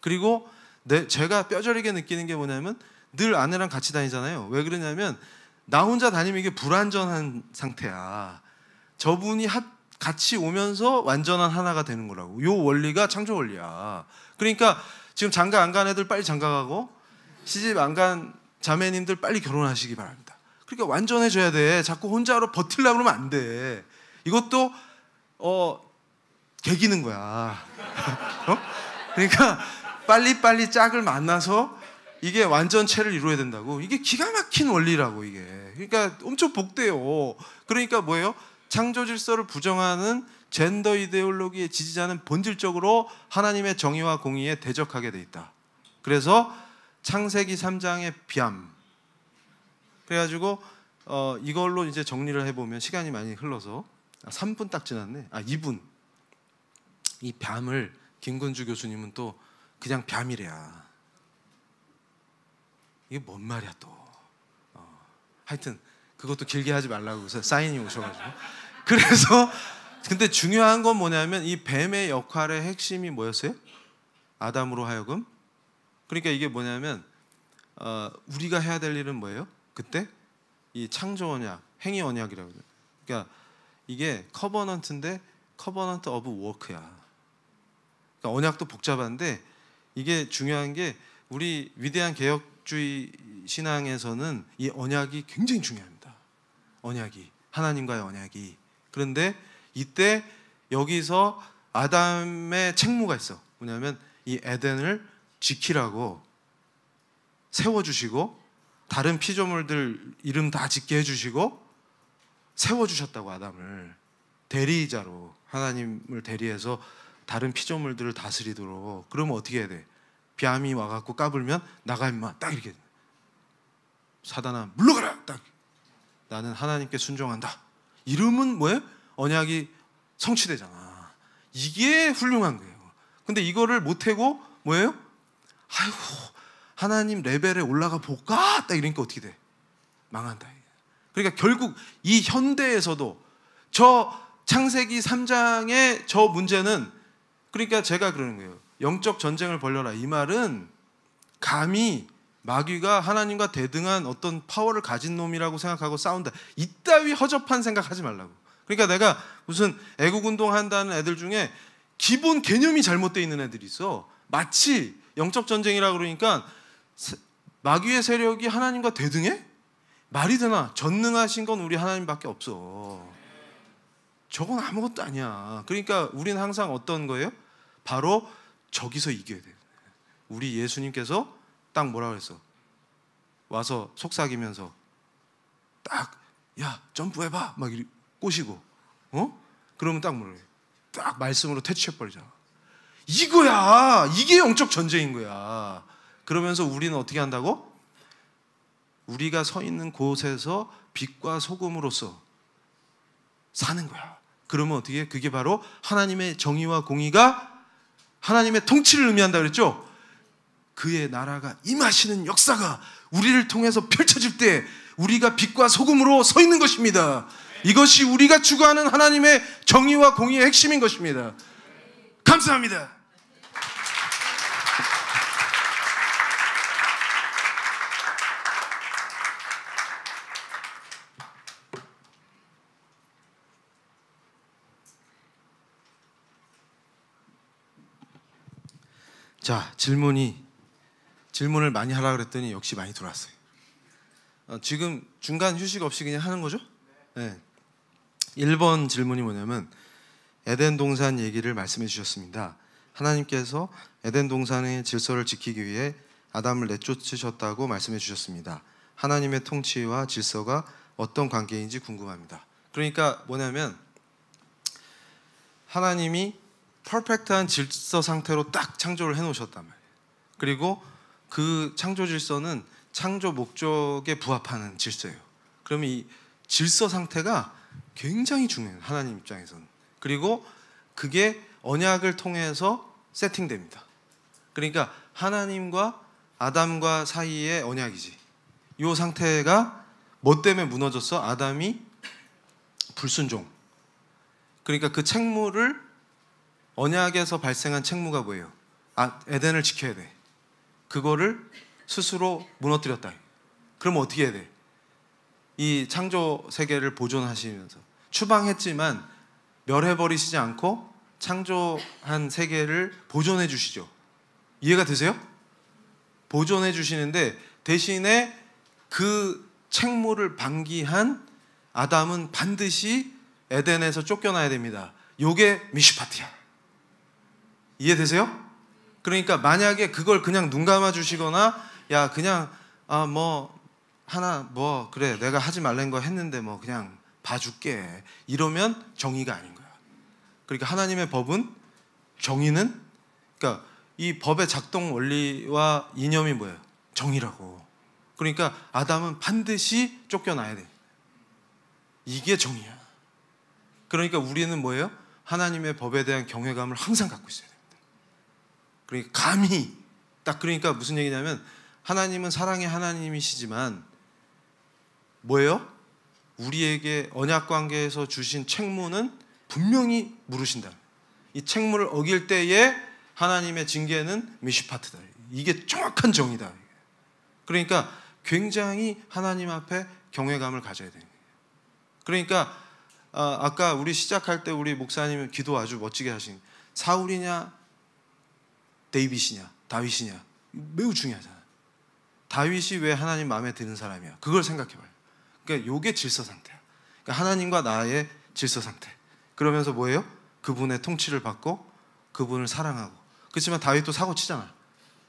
그리고 내, 제가 뼈저리게 느끼는 게 뭐냐면 늘 아내랑 같이 다니잖아요. 왜 그러냐면 나 혼자 다니면 이게 불완전한 상태야. 저분이 하, 같이 오면서 완전한 하나가 되는 거라고. 요 원리가 창조 원리야. 그러니까 지금 장가 안 간 애들 빨리 장가 가고 시집 안 간 자매님들 빨리 결혼하시기 바랍니다. 그러니까 완전해져야 돼. 자꾸 혼자로 버틸려고 그러면 안 돼. 이것도 어 개기는 거야. 어? 그러니까 빨리빨리 짝을 만나서 이게 완전체를 이루어야 된다고. 이게 기가 막힌 원리라고 이게. 그러니까 엄청 복대요 그러니까 뭐예요? 창조 질서를 부정하는 젠더 이데올로기의 지지자는 본질적으로 하나님의 정의와 공의에 대적하게 돼 있다. 그래서 창세기 3장의 비암 그래가지고 어, 이걸로 이제 정리를 해보면 시간이 많이 흘러서 아, 3분 딱 지났네. 아 2분. 이 뱀을 김근주 교수님은 또 그냥 뱀이래야. 이게 뭔 말이야 또. 어, 하여튼 그것도 길게 하지 말라고 그래서 사인이 오셔가지고. 그래서 근데 중요한 건 뭐냐면 이 뱀의 역할의 핵심이 뭐였어요? 아담으로 하여금. 그러니까 이게 뭐냐면 어, 우리가 해야 될 일은 뭐예요? 그때 이 창조 언약, 행위 언약이라고 해요. 그러니까 이게 커버넌트인데 커버넌트 어브 워크야. 그러니까 언약도 복잡한데 이게 중요한 게 우리 위대한 개혁주의 신앙에서는 이 언약이 굉장히 중요합니다. 언약이 하나님과의 언약이 그런데 이때 여기서 아담의 책무가 있어. 뭐냐면 이 에덴을 지키라고 세워 주시고 다른 피조물들 이름 다 짓게 해주시고 세워주셨다고 아담을 대리자로 하나님을 대리해서 다른 피조물들을 다스리도록 그러면 어떻게 해야 돼? 비암이 와갖고 까불면 나가 임마 딱 이렇게 사단아 물러가라 딱 나는 하나님께 순종한다 이름은 뭐예요? 언약이 성취되잖아 이게 훌륭한 거예요 근데 이거를 못하고 뭐예요? 아이고 하나님 레벨에 올라가 볼까? 딱 이러니까 어떻게 돼? 망한다. 그러니까 결국 이 현대에서도 저 창세기 3장의 저 문제는 그러니까 제가 그러는 거예요. 영적 전쟁을 벌려라. 이 말은 감히 마귀가 하나님과 대등한 어떤 파워를 가진 놈이라고 생각하고 싸운다. 이따위 허접한 생각하지 말라고. 그러니까 내가 무슨 애국운동 한다는 애들 중에 기본 개념이 잘못되어 있는 애들이 있어. 마치 영적 전쟁이라 그러니까 마귀의 세력이 하나님과 대등해? 말이 되나? 전능하신 건 우리 하나님밖에 없어. 저건 아무것도 아니야. 그러니까 우리는 항상 어떤 거예요? 바로 저기서 이겨야 돼. 우리 예수님께서 딱 뭐라 그랬어? 와서 속삭이면서 딱 야 점프해 봐. 막 꼬시고. 어? 그러면 딱 뭐래? 딱 말씀으로 퇴치해 버리잖아. 이거야. 이게 영적 전쟁인 거야. 그러면서 우리는 어떻게 한다고? 우리가 서 있는 곳에서 빛과 소금으로서 사는 거야. 그러면 어떻게? 해? 그게 바로 하나님의 정의와 공의가 하나님의 통치를 의미한다 그랬죠? 그의 나라가 임하시는 역사가 우리를 통해서 펼쳐질 때 우리가 빛과 소금으로 서 있는 것입니다. 이것이 우리가 추구하는 하나님의 정의와 공의의 핵심인 것입니다. 감사합니다. 자, 질문이 질문을 많이 하라 그랬더니 역시 많이 들어왔어요. 어, 지금 중간 휴식 없이 그냥 하는 거죠? 네. 1번 질문이 뭐냐면 에덴 동산 얘기를 말씀해 주셨습니다. 하나님께서 에덴 동산의 질서를 지키기 위해 아담을 내쫓으셨다고 말씀해 주셨습니다. 하나님의 통치와 질서가 어떤 관계인지 궁금합니다. 그러니까 뭐냐면 하나님이 퍼펙트한 질서 상태로 딱 창조를 해놓으셨다면 그리고 그 창조 질서는 창조 목적에 부합하는 질서예요. 그러면 이 질서 상태가 굉장히 중요해요. 하나님 입장에서는. 그리고 그게 언약을 통해서 세팅됩니다. 그러니까 하나님과 아담과 사이의 언약이지. 이 상태가 뭐 때문에 무너졌어? 아담이 불순종. 그러니까 그 책무를 언약에서 발생한 책무가 뭐예요? 아, 에덴을 지켜야 돼. 그거를 스스로 무너뜨렸다. 그럼 어떻게 해야 돼? 이 창조 세계를 보존하시면서 추방했지만 멸해버리시지 않고 창조한 세계를 보존해 주시죠. 이해가 되세요? 보존해 주시는데 대신에 그 책무를 방기한 아담은 반드시 에덴에서 쫓겨나야 됩니다. 요게 미슈파트야. 이해되세요? 그러니까 만약에 그걸 그냥 눈 감아 주시거나 야 그냥 아뭐 하나 뭐 그래 내가 하지 말란 거 했는데 뭐 그냥 봐줄게 이러면 정의가 아닌 거야. 그러니까 하나님의 법은 정의는 그러니까 이 법의 작동 원리와 이념이 뭐예요? 정의라고. 그러니까 아담은 반드시 쫓겨나야 돼. 이게 정의야. 그러니까 우리는 뭐예요? 하나님의 법에 대한 경외감을 항상 갖고 있어야 돼. 그러니까 감히 딱 그러니까 무슨 얘기냐면 하나님은 사랑의 하나님이시지만 뭐예요? 우리에게 언약 관계에서 주신 책무는 분명히 물으신다. 이 책무를 어길 때에 하나님의 징계는 미시파트다. 이게 정확한 정의다. 그러니까 굉장히 하나님 앞에 경외감을 가져야 되는 거 그러니까 아, 까 우리 시작할 때 우리 목사님 기도 아주 멋지게 하신 사울이냐 데이빗이냐 다윗이냐 매우 중요하잖아 다윗이 왜 하나님 마음에 드는 사람이야? 그걸 생각해봐요. 그러니까 요게 질서 상태야. 그러니까 하나님과 나의 질서 상태. 그러면서 뭐예요? 그분의 통치를 받고 그분을 사랑하고. 그렇지만 다윗도 사고 치잖아.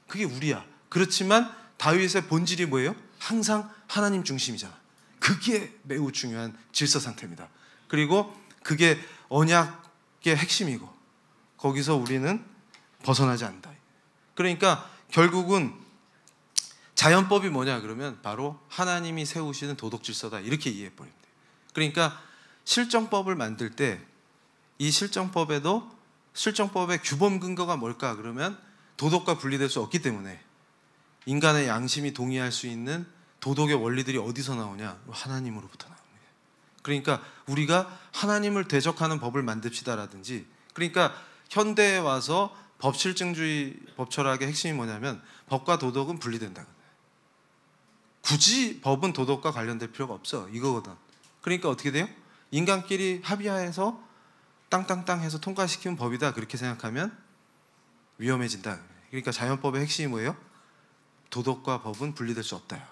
그게 우리야. 그렇지만 다윗의 본질이 뭐예요? 항상 하나님 중심이잖아. 그게 매우 중요한 질서 상태입니다. 그리고 그게 언약의 핵심이고 거기서 우리는 벗어나지 않는다. 그러니까 결국은 자연법이 뭐냐 그러면 바로 하나님이 세우시는 도덕 질서다 이렇게 이해해 버립니다. 그러니까 실정법을 만들 때 이 실정법에도 실정법의 규범 근거가 뭘까 그러면 도덕과 분리될 수 없기 때문에 인간의 양심이 동의할 수 있는 도덕의 원리들이 어디서 나오냐 하나님으로부터 나옵니다. 그러니까 우리가 하나님을 대적하는 법을 만듭시다라든지 그러니까 현대에 와서 법실증주의 법철학의 핵심이 뭐냐면 법과 도덕은 분리된다. 굳이 법은 도덕과 관련될 필요가 없어. 이거거든. 그러니까 어떻게 돼요? 인간끼리 합의하서 땅땅땅 해서 통과시키면 법이다. 그렇게 생각하면 위험해진다. 그러니까 자연법의 핵심이 뭐예요? 도덕과 법은 분리될 수 없다.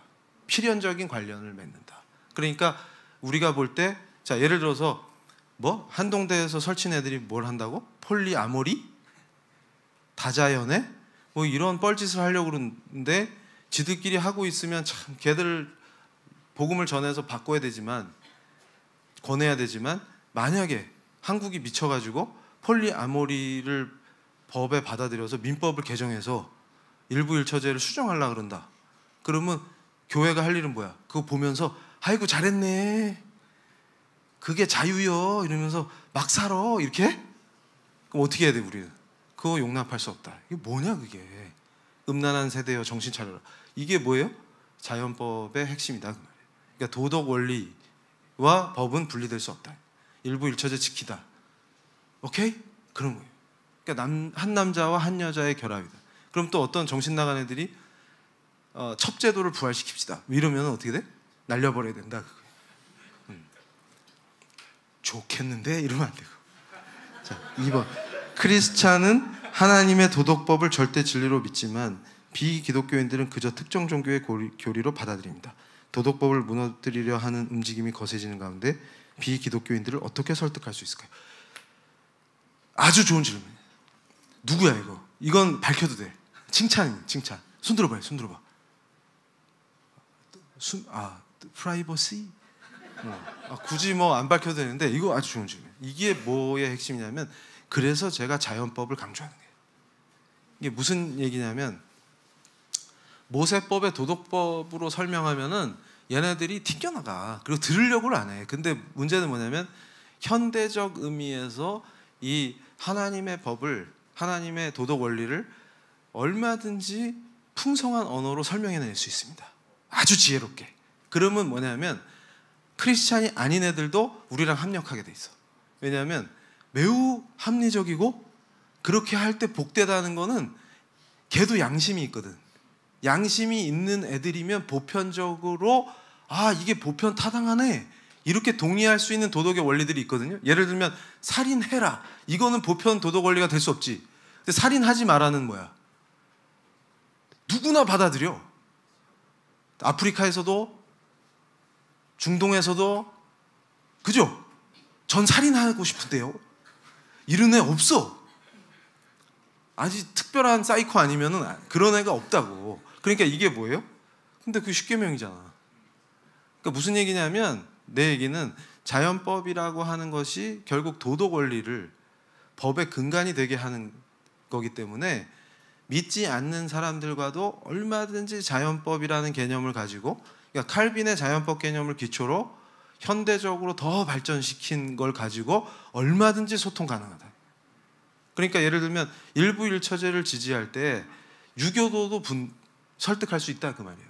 필연적인 관련을 맺는다. 그러니까 우리가 볼때자 예를 들어서 뭐 한동대에서 설친 애들이 뭘 한다고? 폴리아모리? 다자연에 뭐 이런 뻘짓을 하려고 그러는데 지들끼리 하고 있으면 참 걔들 복음을 전해서 바꿔야 되지만 권해야 되지만 만약에 한국이 미쳐가지고 폴리아모리를 법에 받아들여서 민법을 개정해서 일부일처제를 수정하려 그런다. 그러면 교회가 할 일은 뭐야? 그거 보면서 아이고 잘했네. 그게 자유요 이러면서 막 살아 이렇게? 그럼 어떻게 해야 돼 우리는? 그거 용납할 수 없다. 이게 뭐냐 그게. 음란한 세대여 정신 차려라. 이게 뭐예요? 자연법의 핵심이다 그 말이에요. 그러니까 도덕 원리와 법은 분리될 수 없다. 일부 일처제 지키다. 오케이? 그런 거예요. 그러니까 남, 한 남자와 한 여자의 결합이다. 그럼 또 어떤 정신 나간 애들이 어, 첩제도를 부활시킵시다. 이러면 어떻게 돼? 날려버려야 된다 그거. 음. 좋겠는데 이러면 안 되고. 자, 2번. 크리스찬은 하나님의 도덕법을 절대 진리로 믿지만 비기독교인들은 그저 특정 종교의 고리, 교리로 받아들입니다. 도덕법을 무너뜨리려 하는 움직임이 거세지는 가운데 비기독교인들을 어떻게 설득할 수 있을까요? 아주 좋은 질문. 누구야 이거? 이건 밝혀도 돼. 칭찬, 칭찬. 손 들어봐요, 손 들어봐. 순, 아, 프라이버시? 어. 아, 굳이 뭐 안 밝혀도 되는데 이거 아주 좋은 질문. 이게 뭐의 핵심이냐면 그래서 제가 자연법을 강조하는 거예요. 이게 무슨 얘기냐면 모세법의 도덕법으로 설명하면은 얘네들이 튕겨나가. 그리고 들으려고를 안 해. 근데 문제는 뭐냐면 현대적 의미에서 이 하나님의 법을 하나님의 도덕 원리를 얼마든지 풍성한 언어로 설명해낼 수 있습니다. 아주 지혜롭게. 그러면 뭐냐면 크리스찬이 아닌 애들도 우리랑 합력하게 돼 있어. 왜냐하면 매우 합리적이고 그렇게 할 때 복되다는 거는 걔도 양심이 있거든. 양심이 있는 애들이면 보편적으로 아 이게 보편 타당하네 이렇게 동의할 수 있는 도덕의 원리들이 있거든요. 예를 들면 살인해라 이거는 보편 도덕 원리가 될 수 없지. 근데 살인하지 말라는 뭐야? 누구나 받아들여. 아프리카에서도 중동에서도 그죠? 전 살인하고 싶은데요. 이런 애 없어. 아주 특별한 사이코 아니면은 그런 애가 없다고. 그러니까 이게 뭐예요? 근데 그게 1 0명이잖아 그러니까 무슨 얘기냐면 내 얘기는 자연법이라고 하는 것이 결국 도덕 원리를 법의 근간이 되게 하는 거기 때문에 믿지 않는 사람들과도 얼마든지 자연법이라는 개념을 가지고 그러니까 칼빈의 자연법 개념을 기초로 현대적으로 더 발전시킨 걸 가지고 얼마든지 소통 가능하다. 그러니까 예를 들면 일부 일처제를 지지할 때 유교도도 분, 설득할 수 있다 그 말이에요.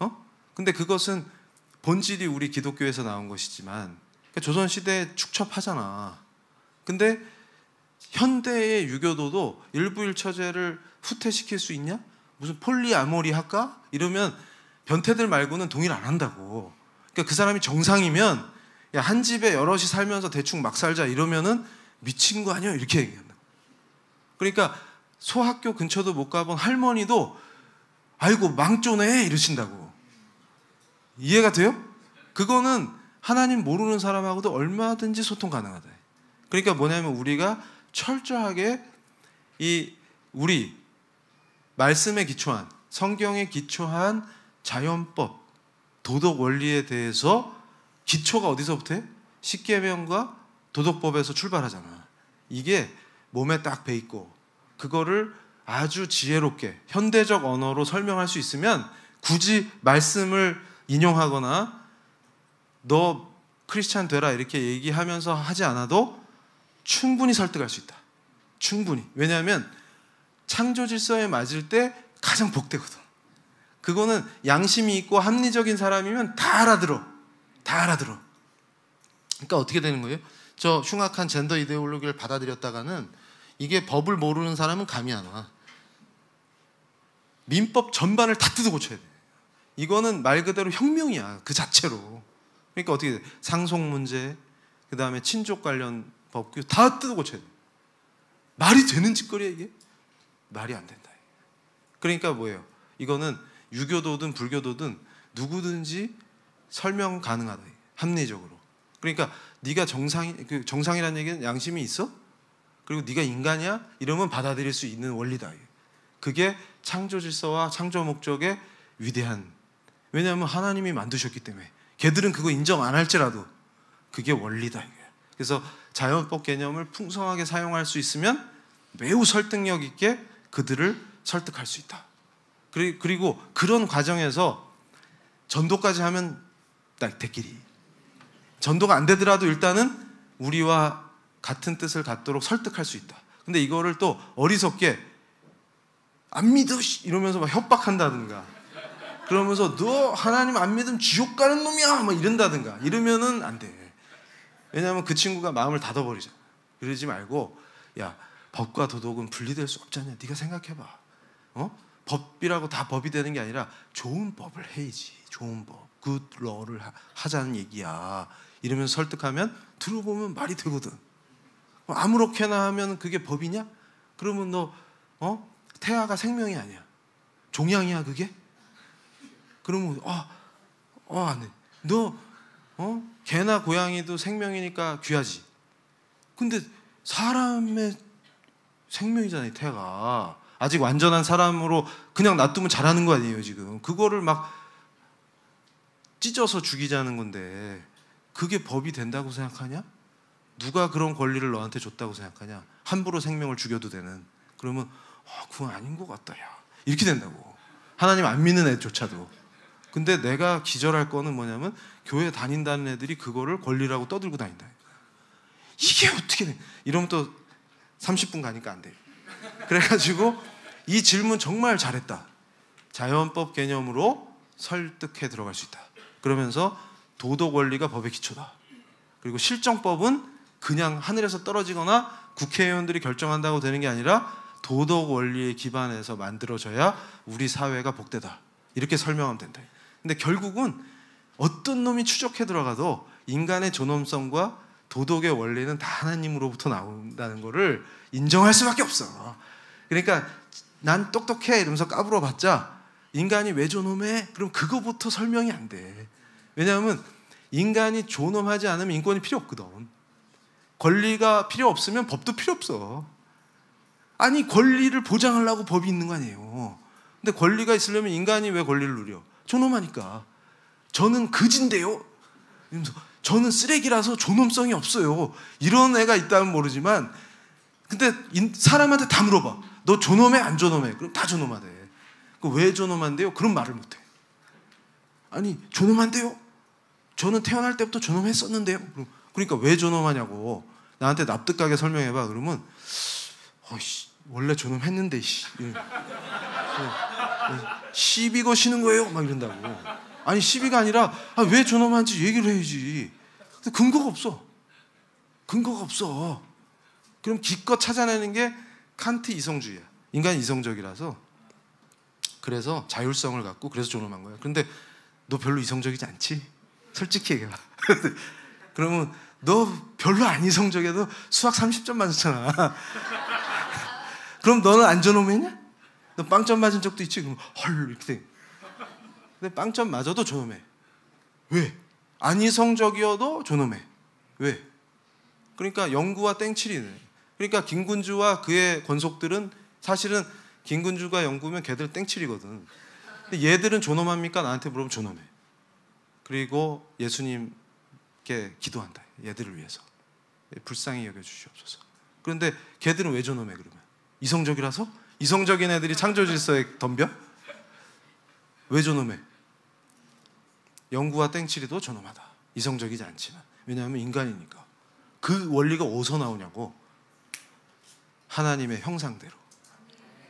어? 근데 그것은 본질이 우리 기독교에서 나온 것이지만 그러니까 조선 시대에 축첩하잖아. 근데 현대의 유교도도 일부 일처제를 후퇴시킬 수 있냐? 무슨 폴리아모리 할까? 이러면 변태들 말고는 동의를 안 한다고. 그러니까 그 사람이 정상이면 야, 한 집에 여럿이 살면서 대충 막 살자 이러면은 미친 거 아니야? 이렇게 얘기한다. 그러니까 소학교 근처도 못 가본 할머니도 아이고 망조네 이러신다고. 이해가 돼요? 그거는 하나님 모르는 사람하고도 얼마든지 소통 가능하다. 그러니까 뭐냐면 우리가 철저하게 이 우리 말씀에 기초한 성경에 기초한 자연법 도덕 원리에 대해서 기초가 어디서부터 해? 십계명과 도덕법에서 출발하잖아. 이게 몸에 딱 배 있고 그거를 아주 지혜롭게 현대적 언어로 설명할 수 있으면 굳이 말씀을 인용하거나 너 크리스찬 되라 이렇게 얘기하면서 하지 않아도 충분히 설득할 수 있다. 충분히. 왜냐하면 창조 질서에 맞을 때 가장 복되거든. 그거는 양심이 있고 합리적인 사람이면 다 알아들어. 다 알아들어. 그러니까 어떻게 되는 거예요? 저 흉악한 젠더 이데올로기를 받아들였다가는 이게 법을 모르는 사람은 감이 안 와. 민법 전반을 다 뜯어 고쳐야 돼. 이거는 말 그대로 혁명이야. 그 자체로. 그러니까 어떻게 돼? 상속 문제, 그 다음에 친족 관련 법규 다 뜯어 고쳐야 돼. 말이 되는 짓거리야, 이게? 말이 안 된다. 그러니까 뭐예요? 이거는 유교도든 불교도든 누구든지 설명 가능하다. 합리적으로. 그러니까 네가 정상 그 정상이라는 얘기는 양심이 있어? 그리고 네가 인간이야? 이러면 받아들일 수 있는 원리다. 그게 창조 질서와 창조 목적의 위대한 왜냐하면 하나님이 만드셨기 때문에 걔들은 그거 인정 안 할지라도 그게 원리다. 그래서 자연법 개념을 풍성하게 사용할 수 있으면 매우 설득력 있게 그들을 설득할 수 있다. 그리고 그런 과정에서 전도까지 하면 딱 대끼리. 전도가 안 되더라도 일단은 우리와 같은 뜻을 갖도록 설득할 수 있다. 근데 이거를 또 어리석게 안 믿어 이러면서 막 협박한다든가 그러면서 너 하나님 안 믿으면 지옥 가는 놈이야 막 이런다든가 이러면은 안 돼. 왜냐하면 그 친구가 마음을 닫아버리자. 그러지 말고 야 법과 도덕은 분리될 수 없잖냐. 네가 생각해봐. 어? 법이라고 다 법이 되는 게 아니라 좋은 법을 해야지. 좋은 법. good l a w 를 하자는 얘기야. 이러면서 설득하면 들어보면 말이 되거든. 뭐 아무렇게나 하면 그게 법이냐? 그러면 너 어? 태아가 생명이 아니야. 종양이야 그게? 그러면 아, 어, 어, 아니. 너 어? 개나 고양이도 생명이니까 귀하지. 근데 사람의 생명이잖아요, 태가. 아직 완전한 사람으로 그냥 놔두면 잘하는 거 아니에요, 지금. 그거를 막 찢어서 죽이자는 건데 그게 법이 된다고 생각하냐? 누가 그런 권리를 너한테 줬다고 생각하냐? 함부로 생명을 죽여도 되는. 그러면 어, 그건 아닌 것 같다, 야. 이렇게 된다고. 하나님 안 믿는 애조차도. 근데 내가 기절할 거는 뭐냐면 교회 다닌다는 애들이 그거를 권리라고 떠들고 다닌다. 이게 어떻게 돼? 이러면 또 30분 가니까 안돼 그래가지고 이 질문 정말 잘했다. 자연법 개념으로 설득해 들어갈 수 있다. 그러면서 도덕 원리가 법의 기초다. 그리고 실정법은 그냥 하늘에서 떨어지거나 국회의원들이 결정한다고 되는 게 아니라 도덕 원리에 기반해서 만들어져야 우리 사회가 복되다. 이렇게 설명하면 된다. 근데 결국은 어떤 놈이 추적해 들어가도 인간의 존엄성과 도덕의 원리는 다 하나님으로부터 나온다는 것을 인정할 수밖에 없어. 그러니까 난 똑똑해 이러면서 까불어봤자 인간이 왜 존엄해? 그럼 그거부터 설명이 안 돼. 왜냐하면 인간이 존엄하지 않으면 인권이 필요 없거든. 권리가 필요 없으면 법도 필요 없어. 아니 권리를 보장하려고 법이 있는 거 아니에요. 근데 권리가 있으려면 인간이 왜 권리를 누려? 존엄하니까. 저는 그진데요. 이러면서 저는 쓰레기라서 존엄성이 없어요. 이런 애가 있다면 모르지만, 근데 사람한테 다 물어봐. 너 존엄해? 안 존엄해? 그럼 다 존엄하대. 그 왜 존엄한데요? 그런 말을 못해. 아니, 존엄한데요? 저는 태어날 때부터 존엄했었는데요? 그럼, 그러니까 왜 존엄하냐고 나한테 납득하게 설명해봐. 그러면, 어이씨, 원래 존엄했는데, 씨. 예. 예. 예. 시비 고쉬는 거예요? 막 이런다고. 아니 시비가 아니라 아, 왜 저놈한지 얘기를 해야지. 근데 근거가 없어. 근거가 없어. 그럼 기껏 찾아내는 게 칸트 이성주의야. 인간이 이성적이라서 그래서 자율성을 갖고 그래서 존엄한 거야. 그런데 너 별로 이성적이지 않지? 솔직히 얘기해봐. 그러면 너 별로 안 이성적이어도 수학 30점 맞았잖아. 그럼 너는 안전놈이냐? 너 빵점 맞은 적도 있지? 그럼 헐 이렇게 돼. 근데 빵점 맞아도 존엄해. 왜? 안이성적이어도 존엄해. 왜? 그러니까 영구와 땡칠이네. 그러니까 김군주와 그의 권속들은 사실은 김군주가 영구면 걔들 땡칠이거든. 근데 얘들은 존엄합니까? 나한테 물으면 존엄해. 그리고 예수님께 기도한다. 얘들을 위해서. 불쌍히 여겨주시옵소서. 그런데 걔들은 왜 존엄해 그러면? 이성적이라서? 이성적인 애들이 창조 질서에 덤벼? 왜 저놈해? 영구와 땡칠이도 저놈하다. 이성적이지 않지만. 왜냐하면 인간이니까. 그 원리가 어디서 나오냐고. 하나님의 형상대로.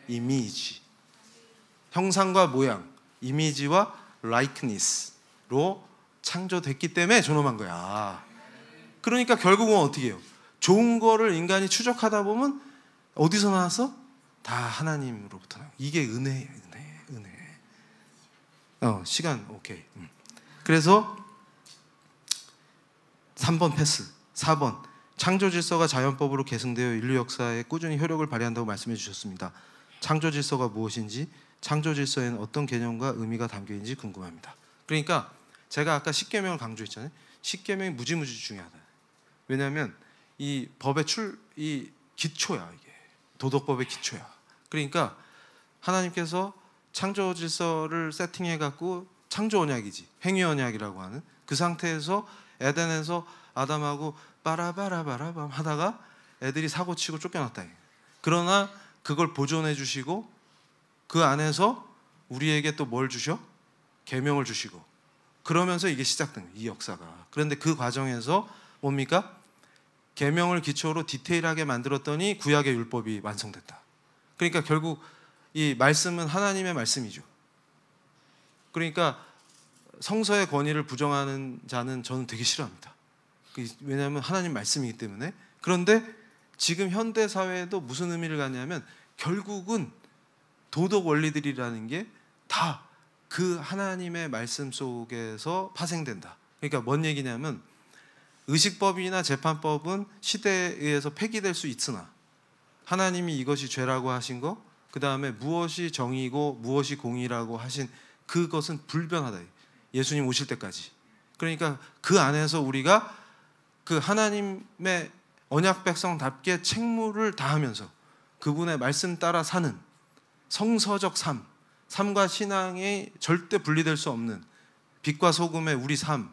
이미지. 형상과 모양, 이미지와 likeness로 창조됐기 때문에 저놈한 거야. 그러니까 결국은 어떻게 해요? 좋은 거를 인간이 추적하다 보면 어디서 나왔어? 다 하나님으로부터 나와. 이게 은혜예요, 은혜, 은혜. 어, 시간 오케이. 음. 그래서 3번 패스, 4번 창조 질서가 자연법으로 계승되어 인류 역사에 꾸준히 효력을 발휘한다고 말씀해 주셨습니다. 창조 질서가 무엇인지, 창조 질서에는 어떤 개념과 의미가 담겨 있는지 궁금합니다. 그러니까 제가 아까 십계명을 강조했잖아요. 십계명이 무지무지 중요하다. 왜냐하면 이 법의 출 이 기초야 이게 도덕법의 기초야. 그러니까 하나님께서 창조 질서를 세팅해 갖고 창조 언약이지 행위 언약이라고 하는 그 상태에서 에덴에서 아담하고 빠라바라바라밤 하다가 애들이 사고치고 쫓겨났다. 그러나 그걸 보존해 주시고 그 안에서 우리에게 또 뭘 주셔? 계명을 주시고 그러면서 이게 시작된 거이 역사가. 그런데 그 과정에서 뭡니까? 계명을 기초로 디테일하게 만들었더니 구약의 율법이 완성됐다. 그러니까 결국 이 말씀은 하나님의 말씀이죠. 그러니까 성서의 권위를 부정하는 자는 저는 되게 싫어합니다. 그 왜냐하면 하나님 말씀이기 때문에. 그런데 지금 현대 사회에도 무슨 의미를 갖냐면 결국은 도덕 원리들이라는 게 다 그 하나님의 말씀 속에서 파생된다. 그러니까 뭔 얘기냐면 의식법이나 재판법은 시대에 의해서 폐기될 수 있으나 하나님이 이것이 죄라고 하신 거그 다음에 무엇이 정의고 무엇이 공의라고 하신 그것은 불변하다. 예수님 오실 때까지. 그러니까 그 안에서 우리가 그 하나님의 언약 백성답게 책무를 다하면서 그분의 말씀 따라 사는 성서적 삶, 삶과 신앙이 절대 분리될 수 없는 빛과 소금의 우리 삶,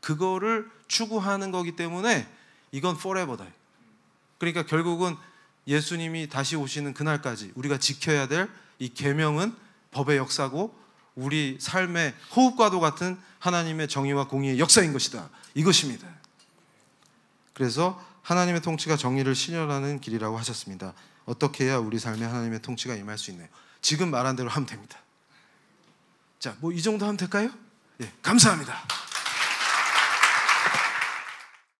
그거를 추구하는 거기 때문에 이건 포레버다. 그러니까 결국은 예수님이 다시 오시는 그날까지 우리가 지켜야 될 이 계명은 법의 역사고 우리 삶의 호흡과도 같은 하나님의 정의와 공의의 역사인 것이다. 이것입니다. 그래서 하나님의 통치가 정의를 신현하는 길이라고 하셨습니다. 어떻게 해야 우리 삶에 하나님의 통치가 임할 수 있나요? 지금 말한 대로 하면 됩니다. 자, 뭐 이 정도 하면 될까요? 예, 감사합니다.